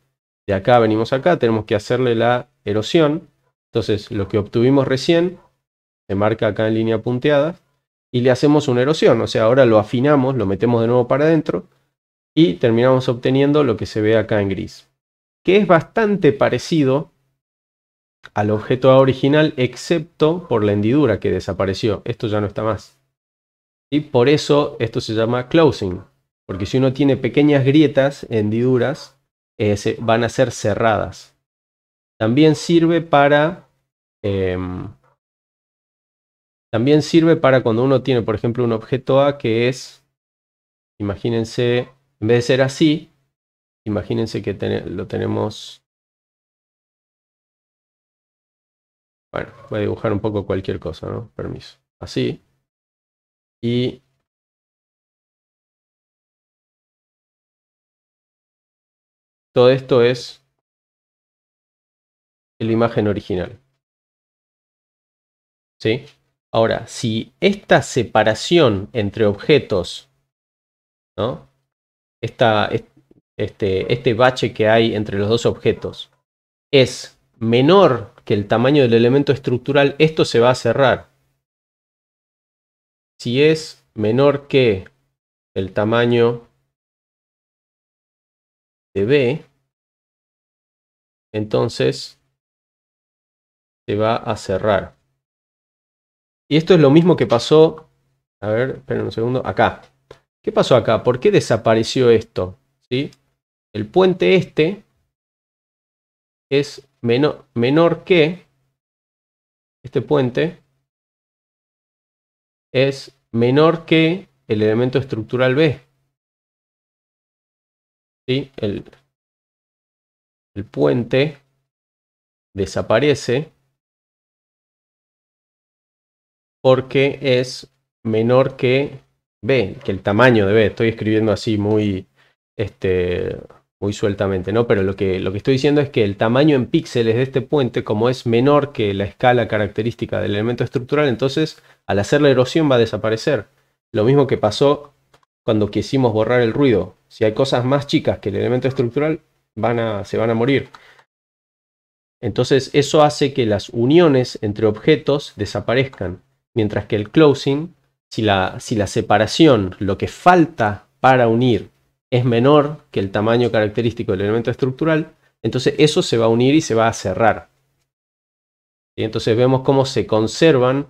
[SPEAKER 1] de acá venimos acá, tenemos que hacerle la erosión. Entonces, lo que obtuvimos recién se marca acá en línea punteada y le hacemos una erosión. O sea, ahora lo afinamos, lo metemos de nuevo para adentro y terminamos obteniendo lo que se ve acá en gris, que es bastante parecido al objeto original, excepto por la hendidura que desapareció. Esto ya no está más. Y por eso esto se llama closing, porque si uno tiene pequeñas grietas, hendiduras, eh, van a ser cerradas. También sirve para... Em, también sirve para cuando uno tiene, por ejemplo, un objeto A que es,
[SPEAKER 3] imagínense, en vez de ser así, imagínense que lo tenemos... Bueno, voy a dibujar un poco cualquier cosa, ¿no? Permiso. Así. Y Todo esto
[SPEAKER 2] es la imagen original. ¿Sí? Ahora, si esta separación entre objetos,
[SPEAKER 1] ¿no? este, este bache que hay entre los dos objetos es menor que el tamaño del elemento estructural,
[SPEAKER 2] esto se va a cerrar. Si es menor que el tamaño de B,
[SPEAKER 3] entonces se va a cerrar. Y esto es lo mismo que pasó, a ver, esperen un segundo, acá.
[SPEAKER 1] ¿Qué pasó acá? ¿Por qué desapareció esto? ¿Sí? El puente este
[SPEAKER 2] es menor que este puente es menor que el elemento
[SPEAKER 3] estructural B el,
[SPEAKER 2] puente desaparece porque es menor que B, que el
[SPEAKER 1] tamaño de B. Estoy escribiendo así muy, este, muy sueltamente, ¿no? Pero lo que, lo que estoy diciendo es que el tamaño en píxeles de este puente, como es menor que la escala característica del elemento estructural, entonces al hacer la erosión va a desaparecer. Lo mismo que pasó cuando quisimos borrar el ruido. Si hay cosas más chicas que el elemento estructural, se van a morir. Entonces eso hace que las uniones entre objetos desaparezcan, mientras que el closing, si la, si la separación, lo que falta para unir, es menor que el tamaño característico del elemento estructural, entonces eso se va a unir y se va a cerrar. Y entonces vemos cómo se conservan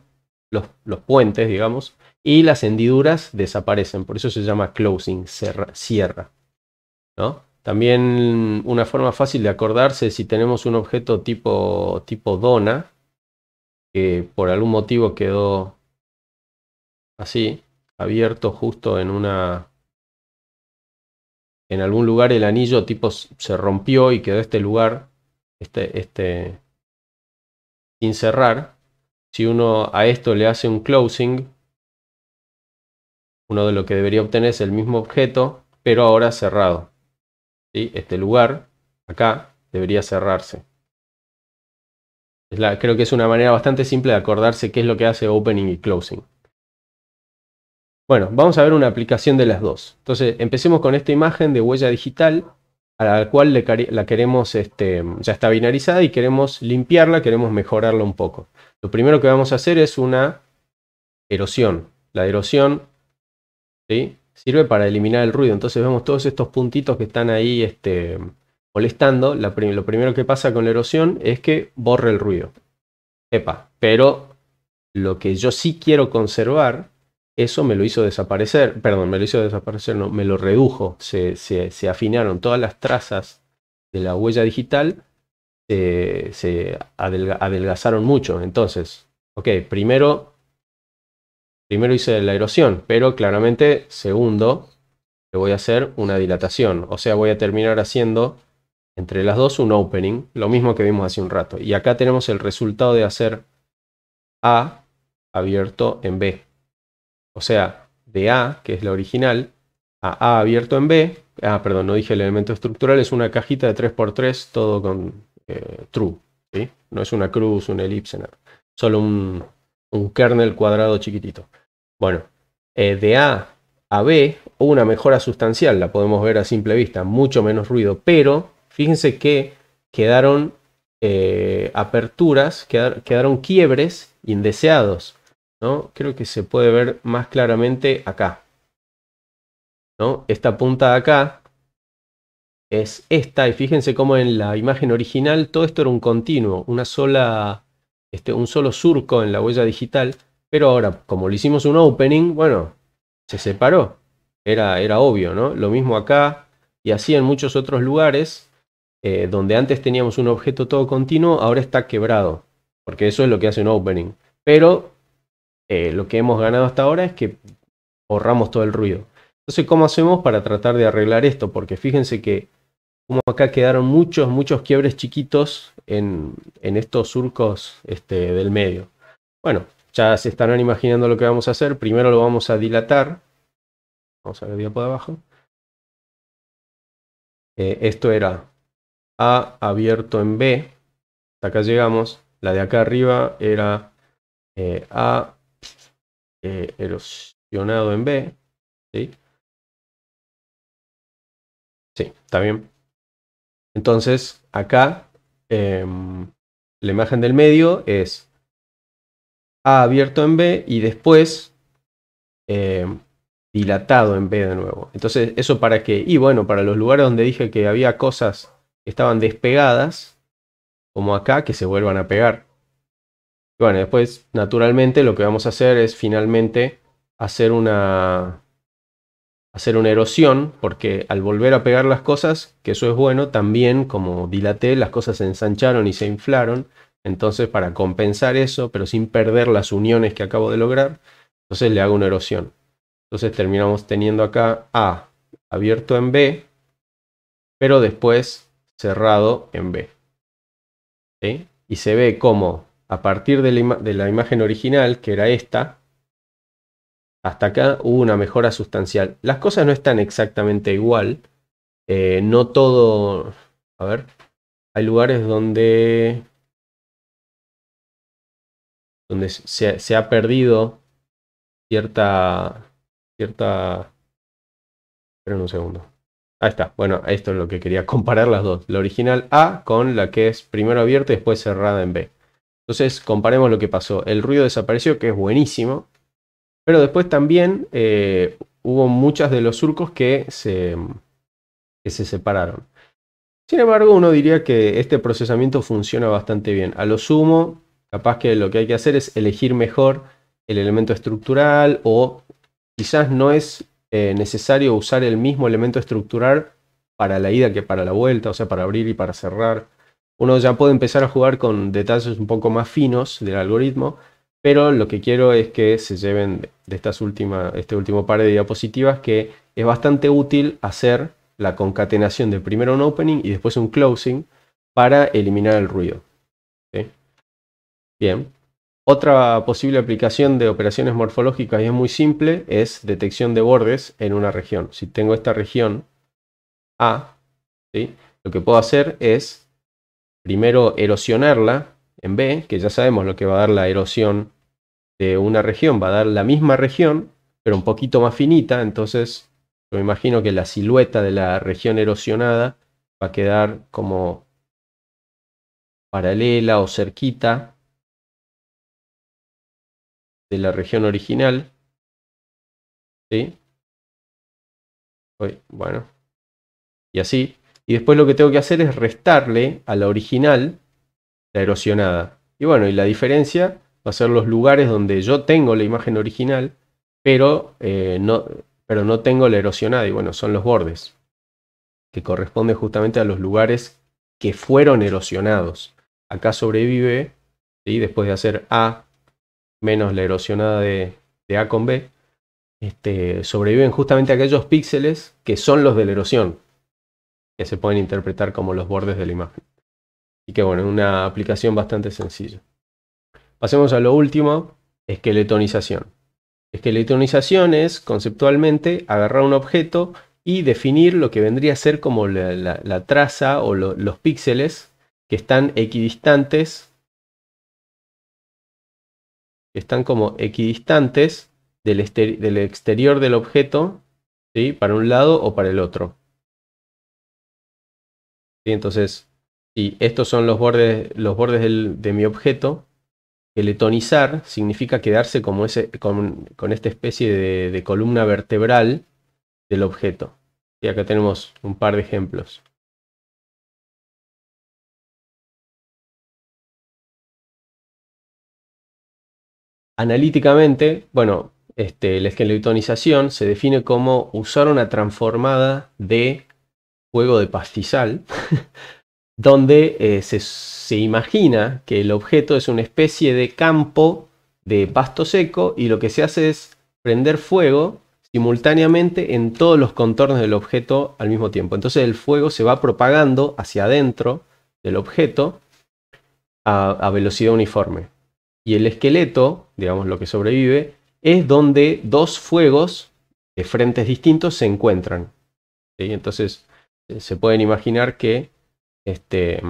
[SPEAKER 1] los puentes, digamos, y las hendiduras desaparecen. Por eso se llama closing, cierra. También una forma fácil de acordarse si tenemos un objeto tipo, tipo dona, que por algún motivo quedó así, abierto justo en
[SPEAKER 2] una... En algún lugar el anillo tipo se rompió y quedó este lugar, este, este, sin cerrar. Si uno a esto le hace un closing, uno de lo que debería
[SPEAKER 1] obtener es el mismo objeto, pero ahora cerrado. Este lugar, acá, debería cerrarse. creo que es una manera bastante simple de acordarse qué es lo que hace opening y closing. Bueno, vamos a ver una aplicación de las dos. Entonces, empecemos con esta imagen de huella digital, a la cual la queremos, este, ya está binarizada y queremos limpiarla, queremos mejorarla un poco. Lo primero que vamos a hacer es una erosión. La erosión Sirve para eliminar el ruido. Entonces vemos todos estos puntitos que están ahí este, molestando. lo primero que pasa con la erosión es que borra el ruido. Epa, pero lo que yo sí quiero conservar, eso me lo hizo desaparecer. Perdón, me lo hizo desaparecer, no, me lo redujo. Se, afinaron todas las trazas de la huella digital. se adelgazaron mucho. Entonces, ok, primero Primero hice la erosión, pero claramente segundo le voy a hacer una dilatación. O sea, voy a terminar haciendo entre las dos un opening, lo mismo que vimos hace un rato. Y acá tenemos el resultado de hacer A abierto en B. O sea, de A, que es la original, a A abierto en B. Ah, perdón, no dije el elemento estructural, es una cajita de 3x3, todo con eh, true. ¿sí? No es una cruz, una elipse, nada. Solo un kernel cuadrado chiquitito. Bueno, eh, de A a B hubo una mejora sustancial, la podemos ver a simple vista, mucho menos ruido, pero fíjense que quedaron eh, aperturas, quedaron, quiebres indeseados. ¿no? Creo que se puede ver más claramente acá. ¿no? Esta punta de acá es esta, y fíjense cómo en la imagen original todo esto era un continuo, una sola, este, un solo surco en la huella digital. Pero ahora, como le hicimos un opening, bueno, se separó. Era, era obvio, ¿no? Lo mismo acá y así en muchos otros lugares, eh, donde antes teníamos un objeto todo continuo, ahora está quebrado, porque eso es lo que hace un opening. Pero eh, lo que hemos ganado hasta ahora es que ahorramos todo el ruido. Entonces, ¿cómo hacemos para tratar de arreglar esto? Porque fíjense que como acá quedaron muchos, muchos quiebres chiquitos en, en estos surcos este, del medio.
[SPEAKER 2] Bueno, ya se estarán imaginando lo que vamos a hacer. Primero lo vamos a dilatar. Vamos a ver el diapo de abajo. Eh, esto era A abierto en B. Hasta acá llegamos. La de acá arriba era
[SPEAKER 3] eh, A eh, erosionado en B. ¿Sí? Sí, está bien. Entonces, acá em, la imagen del medio es
[SPEAKER 1] a abierto en B y después eh, dilatado en B de nuevo. Entonces, ¿eso para qué? Y bueno, para los lugares donde dije que había cosas que estaban despegadas, como acá, que se vuelvan a pegar. bueno, después, naturalmente, lo que vamos a hacer es finalmente hacer una hacer una erosión, porque al volver a pegar las cosas, que eso es bueno, también como dilaté, las cosas se ensancharon y se inflaron, entonces, para compensar eso, pero sin perder las uniones que acabo de lograr, entonces le hago una erosión. Entonces terminamos teniendo acá A abierto en B, pero después cerrado en B. Y se ve como a partir de la, imagen original, que era esta, hasta acá hubo una mejora sustancial.
[SPEAKER 2] Las cosas no están exactamente igual. Eh, no todo... A ver. Hay lugares donde donde se, ha perdido cierta, cierta...
[SPEAKER 1] Esperen un segundo. Ahí está. Bueno, esto es lo que quería comparar las dos. La original A con la que es primero abierta y después cerrada en B. Entonces comparemos lo que pasó. El ruido desapareció, que es buenísimo. Pero después también eh, hubo muchas de los surcos que se, que se separaron. Sin embargo, uno diría que este procesamiento funciona bastante bien. A lo sumo, Capaz que lo que hay que hacer es elegir mejor el elemento estructural o quizás no es eh, necesario usar el mismo elemento estructural para la ida que para la vuelta, o sea, para abrir y para cerrar. Uno ya puede empezar a jugar con detalles un poco más finos del algoritmo, pero lo que quiero es que se lleven de estas última, este último par de diapositivas que es bastante útil hacer la concatenación de primero un opening y después un closing para eliminar el ruido. Bien. Otra posible aplicación de operaciones morfológicas y es muy simple, es detección de bordes en una región. Si tengo esta región A, ¿sí? lo que puedo hacer es primero erosionarla en B, que ya sabemos lo que va a dar la erosión de una región, va a dar la misma región, pero un poquito más finita, entonces yo me imagino que la silueta de la región erosionada va a quedar como
[SPEAKER 3] paralela o cerquita de la región original. ¿Sí? Bueno. Y así. Y después lo que tengo que hacer es
[SPEAKER 1] restarle a la original la erosionada. Y bueno, y la diferencia va a ser los lugares donde yo tengo la imagen original, pero, eh, no, pero no tengo la erosionada. Y bueno, son los bordes, que corresponden justamente a los lugares que fueron erosionados. Acá sobrevive, y después de hacer A, menos la erosionada de, A con B, este, sobreviven justamente aquellos píxeles que son los de la erosión, que se pueden interpretar como los bordes de la imagen. Y que bueno, una aplicación bastante sencilla. Pasemos a lo último, esqueletonización. Esqueletonización es, conceptualmente, agarrar un objeto y definir lo que vendría a ser como la, traza o los píxeles que están equidistantes están como equidistantes del, exterior del objeto, para un lado o para el otro. Entonces, si estos son los bordes, los bordes de mi objeto, Eletonizar significa quedarse como ese, con, esta especie de columna vertebral
[SPEAKER 3] del objeto. Y acá tenemos un par de ejemplos. Analíticamente, bueno, este, la esqueletonización se define como
[SPEAKER 1] usar una transformada de fuego de pastizal, donde eh, se, imagina que el objeto es una especie de campo de pasto seco y lo que se hace es prender fuego simultáneamente en todos los contornos del objeto al mismo tiempo. Entonces el fuego se va propagando hacia adentro del objeto a velocidad uniforme y el esqueleto, digamos lo que sobrevive, es donde dos fuegos de frentes distintos se encuentran. Entonces eh, se pueden imaginar que este,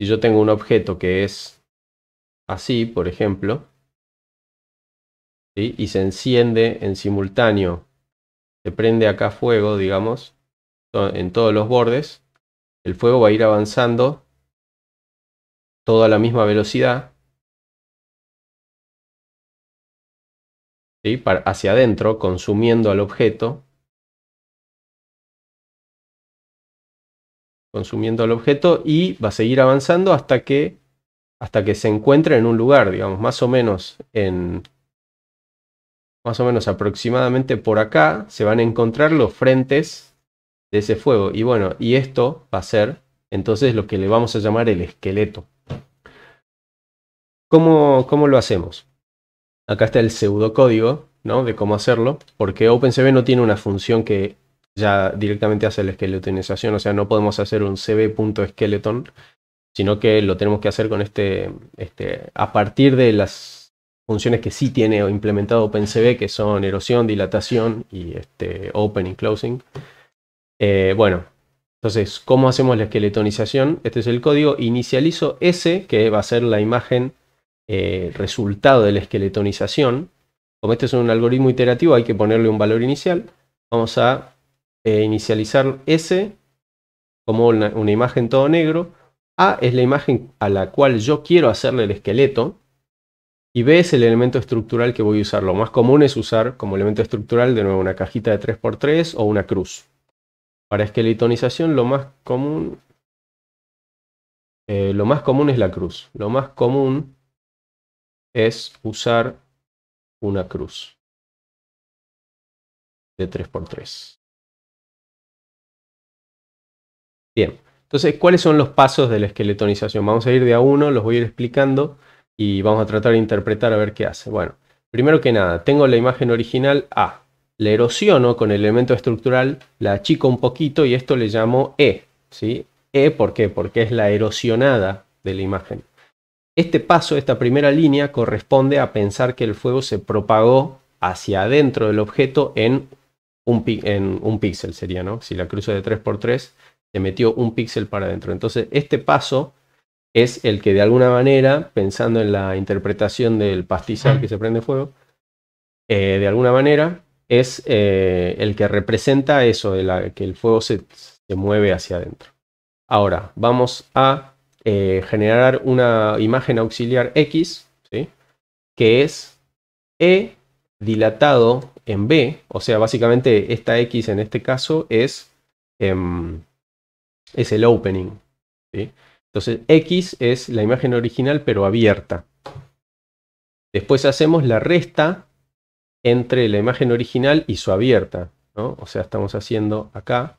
[SPEAKER 1] si yo tengo un objeto que es así, por ejemplo, y se enciende en simultáneo, se prende
[SPEAKER 2] acá fuego, digamos, en todos los bordes, el fuego va a ir avanzando todo a la misma velocidad
[SPEAKER 3] Para, hacia adentro, consumiendo al objeto.
[SPEAKER 2] Consumiendo al objeto y va a seguir avanzando hasta que, hasta que se encuentre en un lugar, digamos, más o menos
[SPEAKER 1] en... Más o menos aproximadamente por acá se van a encontrar los frentes de ese fuego. Y bueno, y esto va a ser entonces lo que le vamos a llamar el esqueleto. ¿Cómo, ¿Cómo, lo hacemos? Acá está el pseudocódigo, ¿no? De cómo hacerlo, porque OpenCV no tiene una función que ya directamente hace la esqueletonización, o sea, no podemos hacer un CV.skeleton, sino que lo tenemos que hacer con este, este, a partir de las funciones que sí tiene implementado OpenCV, que son erosión, dilatación y este, open y closing. Eh, bueno, entonces, ¿cómo hacemos la esqueletonización? Este es el código. Inicializo S, que va a ser la imagen eh, resultado de la esqueletonización. Como este es un algoritmo iterativo, hay que ponerle un valor inicial. Vamos a eh, inicializar S como una, imagen todo negro. A es la imagen a la cual yo quiero hacerle el esqueleto y B es el elemento estructural que voy a usar. Lo más común es usar como elemento estructural de nuevo una cajita de 3x3 o una cruz. Para esqueletonización lo más común
[SPEAKER 2] eh, lo más común es la cruz. Lo más común es usar una cruz de 3x3.
[SPEAKER 3] Bien, entonces, ¿cuáles son los pasos
[SPEAKER 1] de la esqueletonización? Vamos a ir de a uno, los voy a ir explicando y vamos a tratar de interpretar a ver qué hace. Bueno, primero que nada, tengo la imagen original A. La erosiono con el elemento estructural, la achico un poquito y esto le llamo E. ¿sí? E, ¿por qué? Porque es la erosionada de la imagen. Este paso, esta primera línea, corresponde a pensar que el fuego se propagó hacia adentro del objeto en un, en un píxel, sería, ¿no? Si la cruza de 3x3, se metió un píxel para adentro. Entonces, este paso es el que de alguna manera, pensando en la interpretación del pastizal que se prende fuego, eh, de alguna manera es eh, el que representa eso, de que el fuego se, se mueve hacia adentro. Ahora, vamos a eh, generar una imagen auxiliar X, que es E dilatado en B, o sea, básicamente esta X en este caso es, em, es el opening. Entonces, X es la imagen original pero abierta. Después
[SPEAKER 2] hacemos la resta entre la imagen original y su abierta. O sea, estamos haciendo acá.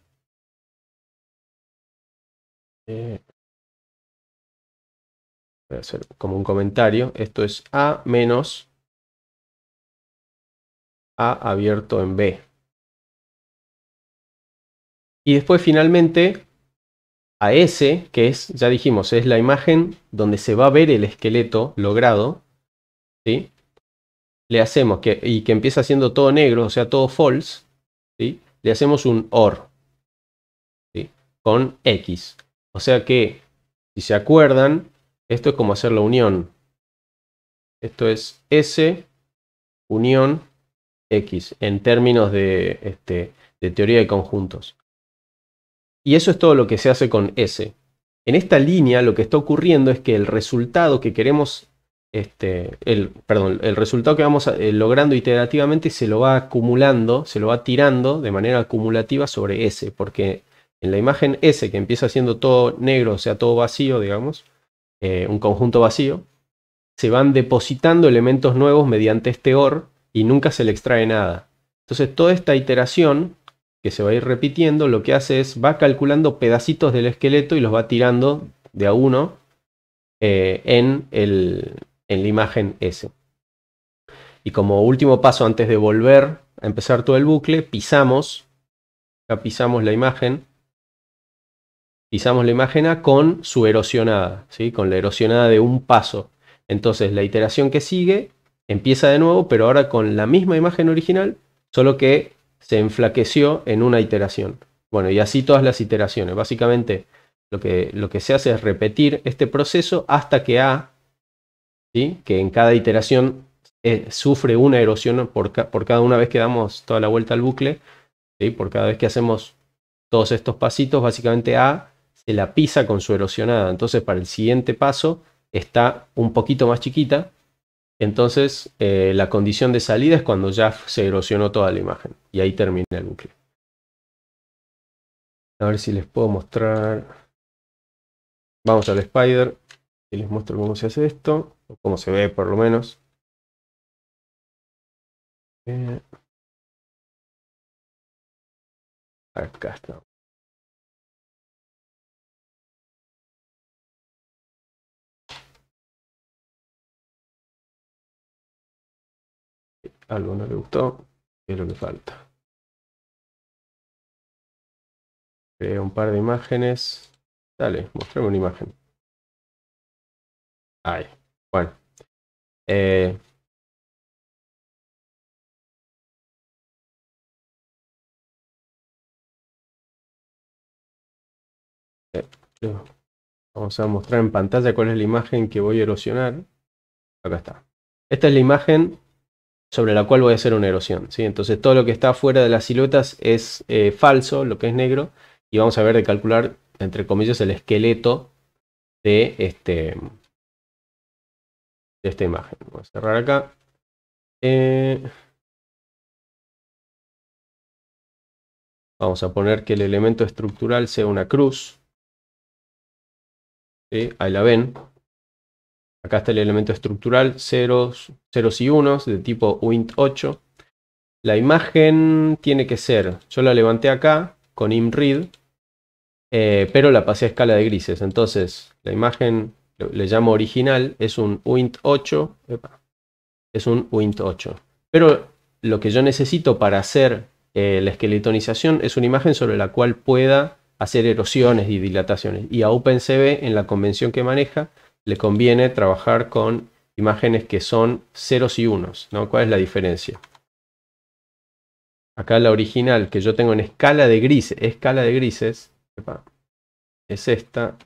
[SPEAKER 3] Eh, voy a hacer como un comentario, esto es A menos A abierto en B. Y después finalmente a S, que es, ya
[SPEAKER 1] dijimos, es la imagen donde se va a ver el esqueleto logrado, ¿sí? le hacemos que, y que empieza siendo todo negro, o sea, todo false, ¿sí? le hacemos un OR ¿sí? con X. O sea que, si se acuerdan, esto es como hacer la unión. Esto es S unión X en términos de, este, de teoría de conjuntos. Y eso es todo lo que se hace con S. En esta línea lo que está ocurriendo es que el resultado que queremos, este, el, perdón, el resultado que vamos eh, logrando iterativamente se lo va acumulando, se lo va tirando de manera acumulativa sobre S, porque en la imagen S que empieza siendo todo negro, o sea, todo vacío, digamos, eh, un conjunto vacío, se van depositando elementos nuevos mediante este OR y nunca se le extrae nada. Entonces toda esta iteración que se va a ir repitiendo lo que hace es va calculando pedacitos del esqueleto y los va tirando de a uno eh, en, el, en la imagen S. Y como último paso antes de volver a empezar todo el bucle, pisamos, pisamos la imagen Pisamos la imagen A con su erosionada, ¿sí? con la erosionada de un paso. Entonces la iteración que sigue empieza de nuevo, pero ahora con la misma imagen original, solo que se enflaqueció en una iteración. Bueno, y así todas las iteraciones. Básicamente lo que, lo que se hace es repetir este proceso hasta que A, ¿sí? que en cada iteración eh, sufre una erosión por, por, cada una vez que damos toda la vuelta al bucle, ¿sí? por cada vez que hacemos todos estos pasitos, básicamente A la pisa con su erosionada. Entonces, para el siguiente paso está un poquito más chiquita. Entonces,
[SPEAKER 2] eh, la condición de salida es cuando ya se erosionó toda la imagen. Y ahí termina el bucle. A ver si les puedo mostrar. Vamos al spider. Y les muestro cómo se hace esto. O cómo se ve, por lo menos.
[SPEAKER 3] Eh. acá está. algo no le gustó, pero es lo que falta. Creo un par de imágenes. Dale, mostrame una imagen. Ahí, bueno. Eh, eh, vamos a mostrar en pantalla cuál es la imagen que voy a erosionar. Acá está. Esta es la
[SPEAKER 1] imagen sobre la cual voy a hacer una erosión. ¿sí? Entonces todo lo que está fuera de las siluetas es eh, falso, lo que es negro, y vamos a ver de calcular, entre comillas, el esqueleto
[SPEAKER 3] de, este, de esta imagen. Voy a cerrar acá. Eh,
[SPEAKER 2] vamos a poner que el elemento estructural sea una cruz. Ahí la ven. Acá está el elemento estructural, ceros, ceros y
[SPEAKER 1] unos de tipo uint8. La imagen tiene que ser, yo la levanté acá con imread, eh, pero la pasé a escala de grises. Entonces, la imagen, le llamo original, es un uint8, es un uint8. Pero lo que yo necesito para hacer eh, la esqueletonización es una imagen sobre la cual pueda hacer erosiones y dilataciones. Y a OpenCV, en la convención que maneja, le conviene trabajar con imágenes que son ceros y unos. ¿no? ¿Cuál es la diferencia? Acá la original que yo tengo en
[SPEAKER 2] escala de grises, escala de grises, es esta,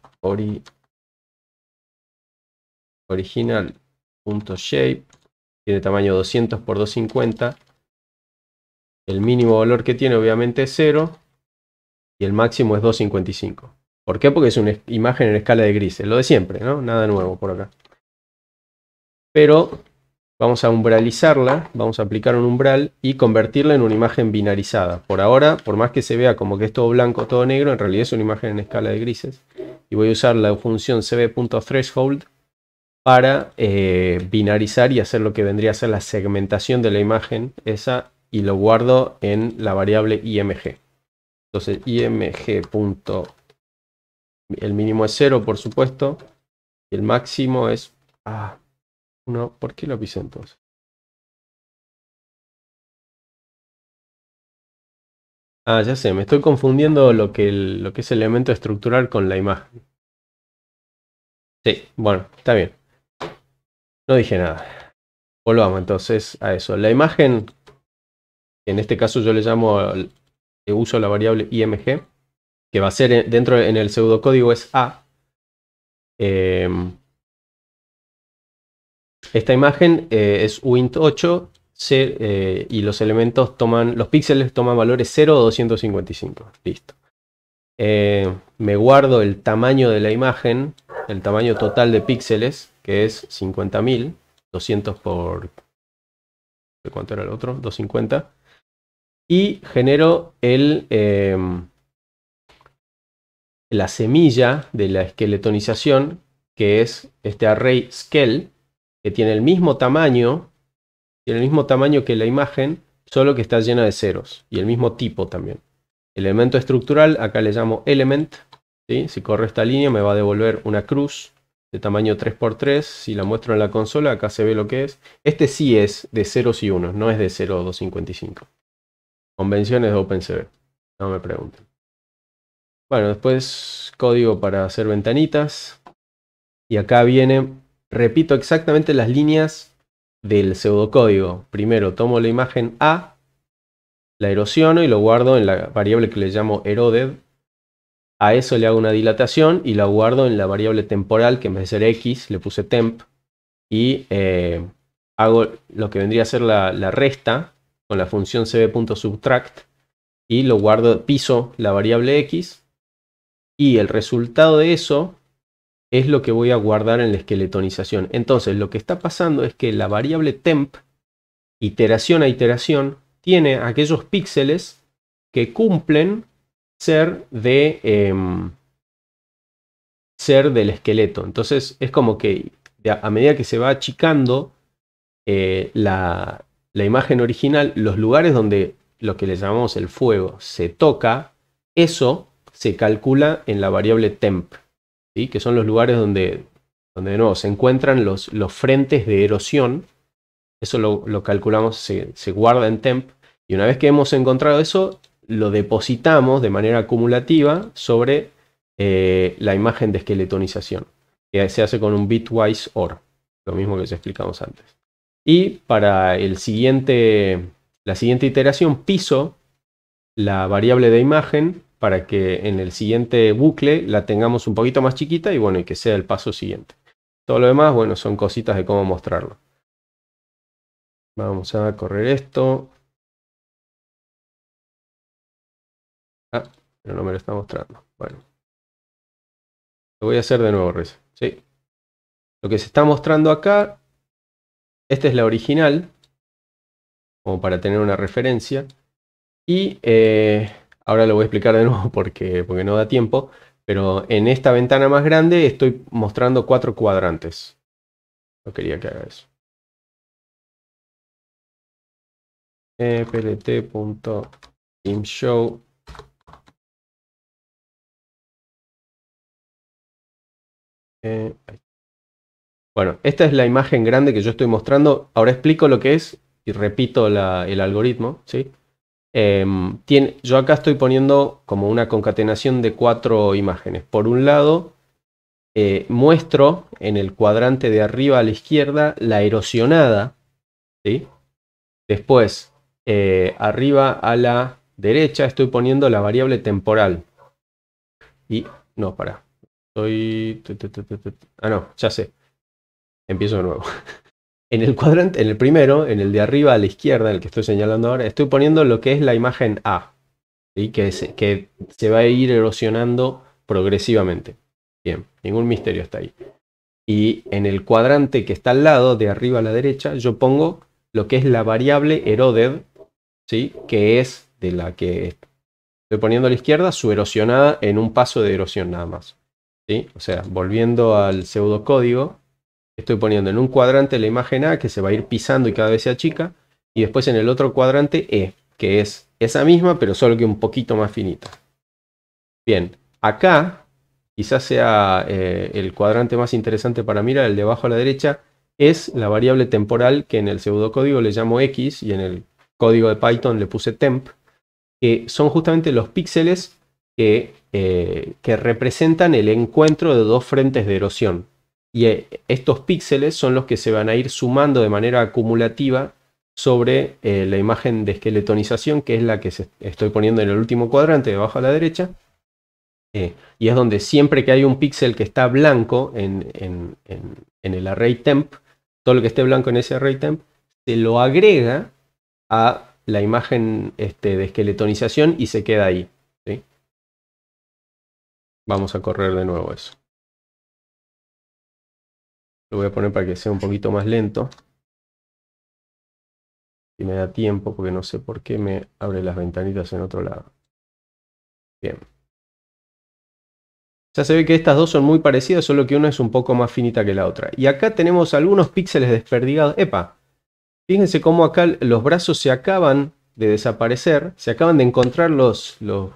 [SPEAKER 2] original.shape, tiene tamaño 200 x 250. El mínimo valor que tiene obviamente es
[SPEAKER 1] 0 y el máximo es 255. ¿Por qué? Porque es una imagen en escala de grises, lo de siempre, ¿no? Nada nuevo por acá. Pero vamos a umbralizarla, vamos a aplicar un umbral y convertirla en una imagen binarizada. Por ahora, por más que se vea como que es todo blanco, todo negro, en realidad es una imagen en escala de grises. Y voy a usar la función cb.threshold para eh, binarizar y hacer lo que vendría a ser la segmentación de la imagen esa y lo guardo en la variable img. Entonces img.threshold el mínimo es 0, por
[SPEAKER 3] supuesto. Y el máximo es... Ah, no, ¿por qué lo pisé entonces? Ah, ya sé, me estoy confundiendo lo que, el, lo que es elemento estructural con la imagen.
[SPEAKER 2] Sí, bueno, está bien. No dije nada. Volvamos entonces a eso. La imagen, en este caso yo le llamo,
[SPEAKER 1] uso la variable IMG que va a ser dentro en el pseudocódigo es A. Em, esta imagen eh, es Wint 8 eh, y los elementos toman, los píxeles toman valores 0 o 255. Listo. Eh, me guardo el tamaño de la imagen, el tamaño total de píxeles, que es 50.000, 200 por... ¿Cuánto era el otro? 250. Y genero el em, la semilla de la esqueletonización, que es este array scale, que tiene el mismo tamaño, tiene el mismo tamaño que la imagen, solo que está llena de ceros y el mismo tipo también. Elemento estructural, acá le llamo element. Si corre esta línea me va a devolver una cruz de tamaño 3x3. Si la muestro en la consola, acá se ve lo que es. Este sí es de ceros y unos, no es de 0.255. Convenciones de OpenCV. No me pregunten. Bueno, después código para hacer ventanitas. Y acá viene, repito exactamente las líneas del pseudocódigo. Primero tomo la imagen A, la erosiono y lo guardo en la variable que le llamo eroded. A eso le hago una dilatación y la guardo en la variable temporal que en vez de ser X le puse temp. Y eh, hago lo que vendría a ser la, la resta con la función cb.subtract y lo guardo, piso la variable X y el resultado de eso es lo que voy a guardar en la esqueletonización. Entonces, lo que está pasando es que la variable temp, iteración a iteración, tiene aquellos píxeles que cumplen ser de em, ser del esqueleto. Entonces, es como que a medida que se va achicando eh, la, la imagen original, los lugares donde lo que le llamamos el fuego se toca, eso se calcula en la variable temp, ¿sí? que son los lugares donde, donde de nuevo se encuentran los, los frentes de erosión. Eso lo, calculamos, se, se, guarda en temp. Y una vez que hemos encontrado eso, lo depositamos de manera acumulativa sobre eh, la imagen de esqueletonización, que se hace con un bitwise OR, lo mismo que se explicamos antes. Y para el siguiente, la siguiente iteración, piso la variable de imagen para que en el siguiente bucle la tengamos un poquito más chiquita y bueno, y que sea
[SPEAKER 3] el paso siguiente. Todo lo demás, bueno, son cositas de cómo mostrarlo. Vamos a correr esto.
[SPEAKER 2] Ah, pero no me lo está mostrando. Bueno. Lo voy a hacer de nuevo, Riz. Sí. Lo que se está mostrando acá, esta es la original,
[SPEAKER 1] como para tener una referencia. Y eh, Ahora lo voy a explicar de nuevo porque, porque no da tiempo. Pero en esta ventana más grande estoy
[SPEAKER 3] mostrando cuatro cuadrantes. No quería que haga eso. E plt.imshow eh, bueno, esta es la imagen grande que yo estoy mostrando. Ahora explico lo
[SPEAKER 1] que es y repito el algoritmo, ¿sí? Em, yo acá estoy poniendo como una concatenación de cuatro imágenes. Por un lado, eh, muestro en el cuadrante de arriba a la izquierda la erosionada. ¿sí? Después, eh, arriba a la derecha estoy poniendo la variable temporal. Y no, para. Estoy... Ah, no, ya sé. Empiezo de nuevo. En el cuadrante, en el primero, en el de arriba a la izquierda, en el que estoy señalando ahora, estoy poniendo lo que es la imagen A, que, se, que se va a ir erosionando progresivamente. Bien, ningún misterio está ahí. Y en el cuadrante que está al lado, de arriba a la derecha, yo pongo lo que es la variable eroded, ¿sí? que es de la que estoy poniendo a la izquierda, su erosionada en un paso de erosión nada más. ¿sí? O sea, volviendo al pseudocódigo, estoy poniendo en un cuadrante la imagen A que se va a ir pisando y cada vez se achica, y después en el otro cuadrante E, que es esa misma, pero solo que un poquito más finita. Bien, acá quizás sea eh, el cuadrante más interesante para mirar, el de abajo a la derecha, es la variable temporal que en el pseudocódigo le llamo X y en el código de Python le puse temp, que son justamente los píxeles que eh, representan el encuentro de dos frentes de erosión. Y eh, estos píxeles son los que se van a ir sumando de manera acumulativa sobre eh, la imagen de esqueletonización, que es la que estoy poniendo en el último cuadrante, debajo a la derecha. Eh, y es donde siempre que hay un píxel que está blanco en, el array temp, todo lo que esté blanco en ese array temp, se lo agrega a la imagen este, de esqueletonización y se queda ahí.
[SPEAKER 3] Vamos a correr de nuevo eso.
[SPEAKER 2] Lo voy a poner para que sea un poquito más lento. y me da tiempo, porque no sé por qué me abre las ventanitas en otro lado. Bien. Ya se ve que estas dos son muy parecidas, solo que
[SPEAKER 1] una es un poco más finita que la otra. Y acá tenemos algunos píxeles desperdigados. ¡Epa! Fíjense cómo acá los brazos se acaban de desaparecer. Se acaban de encontrar los, los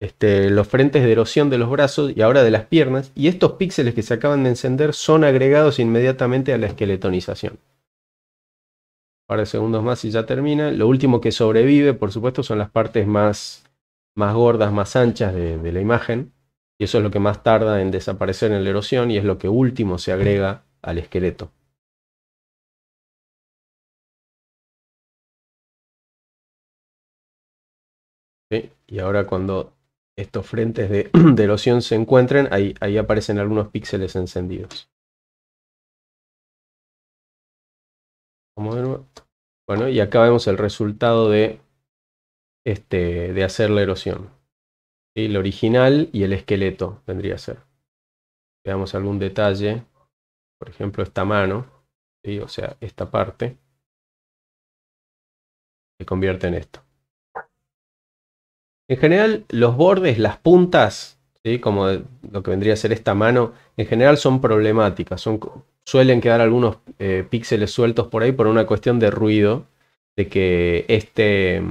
[SPEAKER 1] este, los frentes de erosión de los brazos y ahora de las piernas, y estos píxeles que se acaban de encender son agregados inmediatamente a la esqueletonización. de segundos más y ya termina. Lo último que sobrevive, por supuesto, son las partes más, más gordas, más anchas de, la imagen, y eso es lo que más tarda en desaparecer en la erosión y es lo
[SPEAKER 3] que último se agrega al esqueleto.
[SPEAKER 2] Y ahora cuando estos frentes de, erosión se encuentren, ahí, aparecen algunos píxeles encendidos.
[SPEAKER 3] Bueno, y acá vemos el resultado de, este, de hacer la erosión.
[SPEAKER 1] El original y el esqueleto vendría a ser. Veamos algún
[SPEAKER 3] detalle, por ejemplo, esta mano, o sea, esta parte,
[SPEAKER 2] se convierte en esto. En general, los bordes, las puntas, como lo que vendría a ser esta mano, en general son
[SPEAKER 1] problemáticas. suelen quedar algunos eh, píxeles sueltos por ahí por una cuestión de ruido, de que este, e,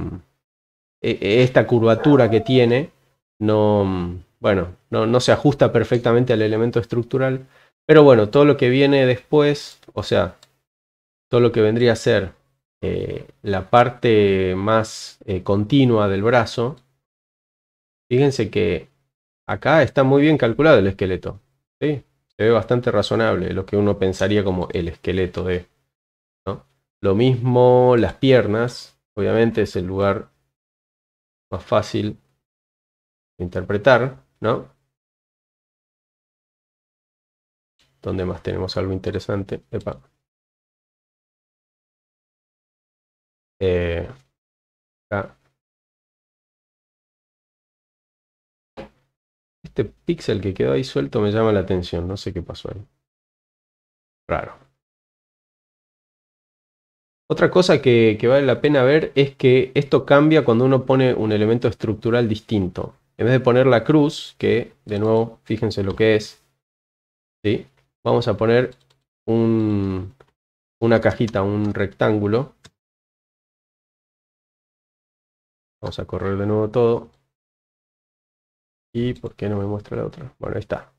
[SPEAKER 1] e, esta curvatura que tiene no, bueno, no, se ajusta perfectamente al elemento estructural. Pero bueno, todo lo que viene después, o sea, todo lo que vendría a ser eh, la parte más eh, continua del brazo, Fíjense que acá está muy bien calculado el esqueleto. ¿sí? Se ve bastante razonable lo que uno pensaría como el esqueleto de... ¿no? Lo mismo
[SPEAKER 3] las piernas. Obviamente es el lugar más fácil de interpretar, ¿no? ¿Dónde más tenemos algo interesante? Epa. Eh, este pixel que quedó ahí suelto me llama la atención. No sé qué pasó
[SPEAKER 2] ahí. Raro. Otra cosa que, vale la pena ver es que esto cambia cuando uno pone un elemento estructural distinto.
[SPEAKER 1] En vez de poner la cruz, que de nuevo, fíjense lo que es, ¿sí?
[SPEAKER 2] vamos a poner un, una cajita, un rectángulo. Vamos a correr de nuevo todo.
[SPEAKER 3] ¿Y por qué no me muestra la otra? Bueno, ahí está.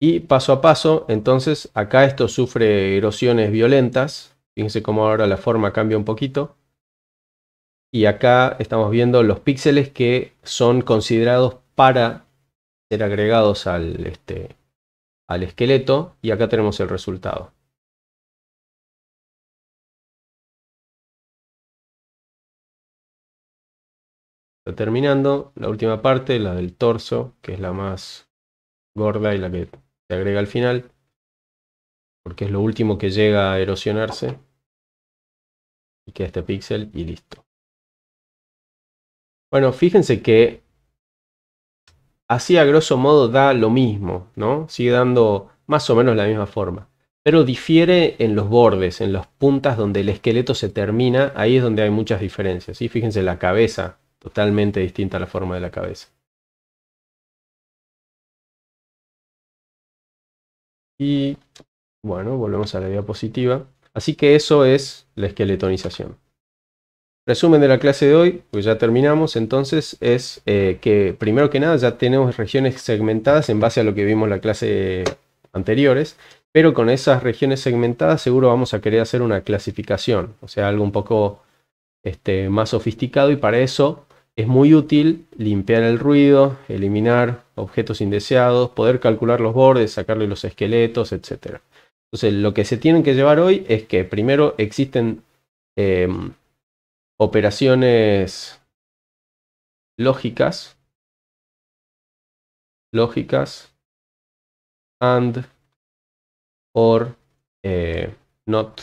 [SPEAKER 3] Y paso a paso, entonces acá esto
[SPEAKER 1] sufre erosiones violentas. Fíjense cómo ahora la forma cambia un poquito. Y acá estamos viendo los píxeles que son considerados para
[SPEAKER 3] ser agregados al, este, al esqueleto. Y acá tenemos el resultado.
[SPEAKER 2] terminando la última parte, la del torso, que es la más gorda y la que se agrega al final, porque es lo último que llega a erosionarse. Y queda este píxel y listo. Bueno, fíjense que así
[SPEAKER 1] a grosso modo da lo mismo, ¿no? Sigue dando más o menos la misma forma. Pero difiere en los bordes, en las puntas donde el esqueleto se termina, ahí es donde hay muchas diferencias.
[SPEAKER 3] y Fíjense la cabeza, totalmente distinta a la forma de la cabeza. Y bueno, volvemos a la diapositiva. Así que eso es la esqueletonización. Resumen
[SPEAKER 1] de la clase de hoy, pues ya terminamos, entonces es eh, que primero que nada ya tenemos regiones segmentadas en base a lo que vimos en la clase anteriores, pero con esas regiones segmentadas seguro vamos a querer hacer una clasificación, o sea, algo un poco este, más sofisticado y para eso es muy útil limpiar el ruido, eliminar objetos indeseados, poder calcular los bordes, sacarle los esqueletos, etc. Entonces, lo
[SPEAKER 2] que se tienen que llevar hoy es que primero existen em, operaciones lógicas,
[SPEAKER 3] lógicas, and, or, eh, not,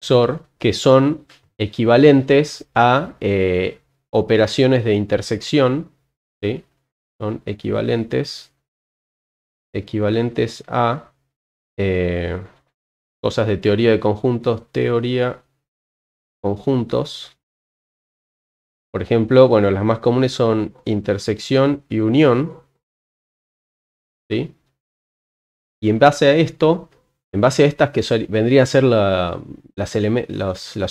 [SPEAKER 3] sor,
[SPEAKER 1] que son equivalentes a eh, operaciones de intersección, son equivalentes, equivalentes
[SPEAKER 2] a eh, cosas de teoría de conjuntos, teoría conjuntos. Por ejemplo, bueno, las más comunes son
[SPEAKER 3] intersección y unión. Y
[SPEAKER 1] en base a esto, en base a estas que vendrían a ser las,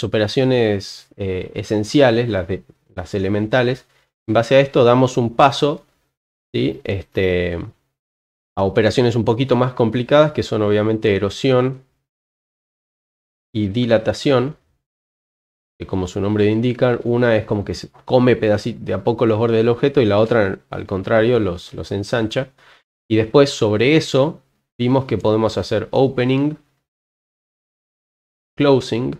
[SPEAKER 1] operaciones eh, esenciales, las, de, las, elementales, en base a esto damos un paso este, a operaciones un poquito más complicadas que son obviamente erosión y dilatación, que como su nombre indica, una es como que se come pedacito de a poco los bordes del objeto y la otra al contrario los, los ensancha. Y después sobre eso vimos que podemos hacer opening, closing,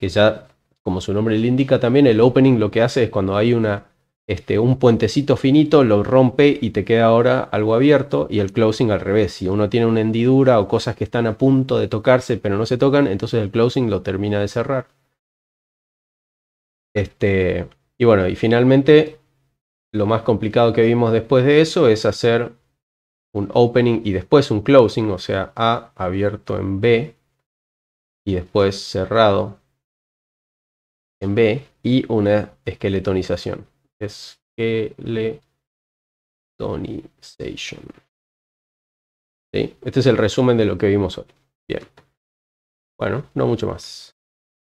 [SPEAKER 1] que ya como su nombre le indica también, el opening lo que hace es cuando hay una, este, un puentecito finito, lo rompe y te queda ahora algo abierto y el closing al revés. Si uno tiene una hendidura o cosas que están a punto de tocarse pero no se tocan, entonces el closing lo termina de cerrar. Este, y bueno, y finalmente lo más complicado que vimos después de eso es hacer un opening y después un closing, o sea, A abierto en B y después
[SPEAKER 2] cerrado en B y una esqueletonización. Esqueletonización. Este es el resumen de lo que vimos hoy. Bien. Bueno, no mucho
[SPEAKER 3] más.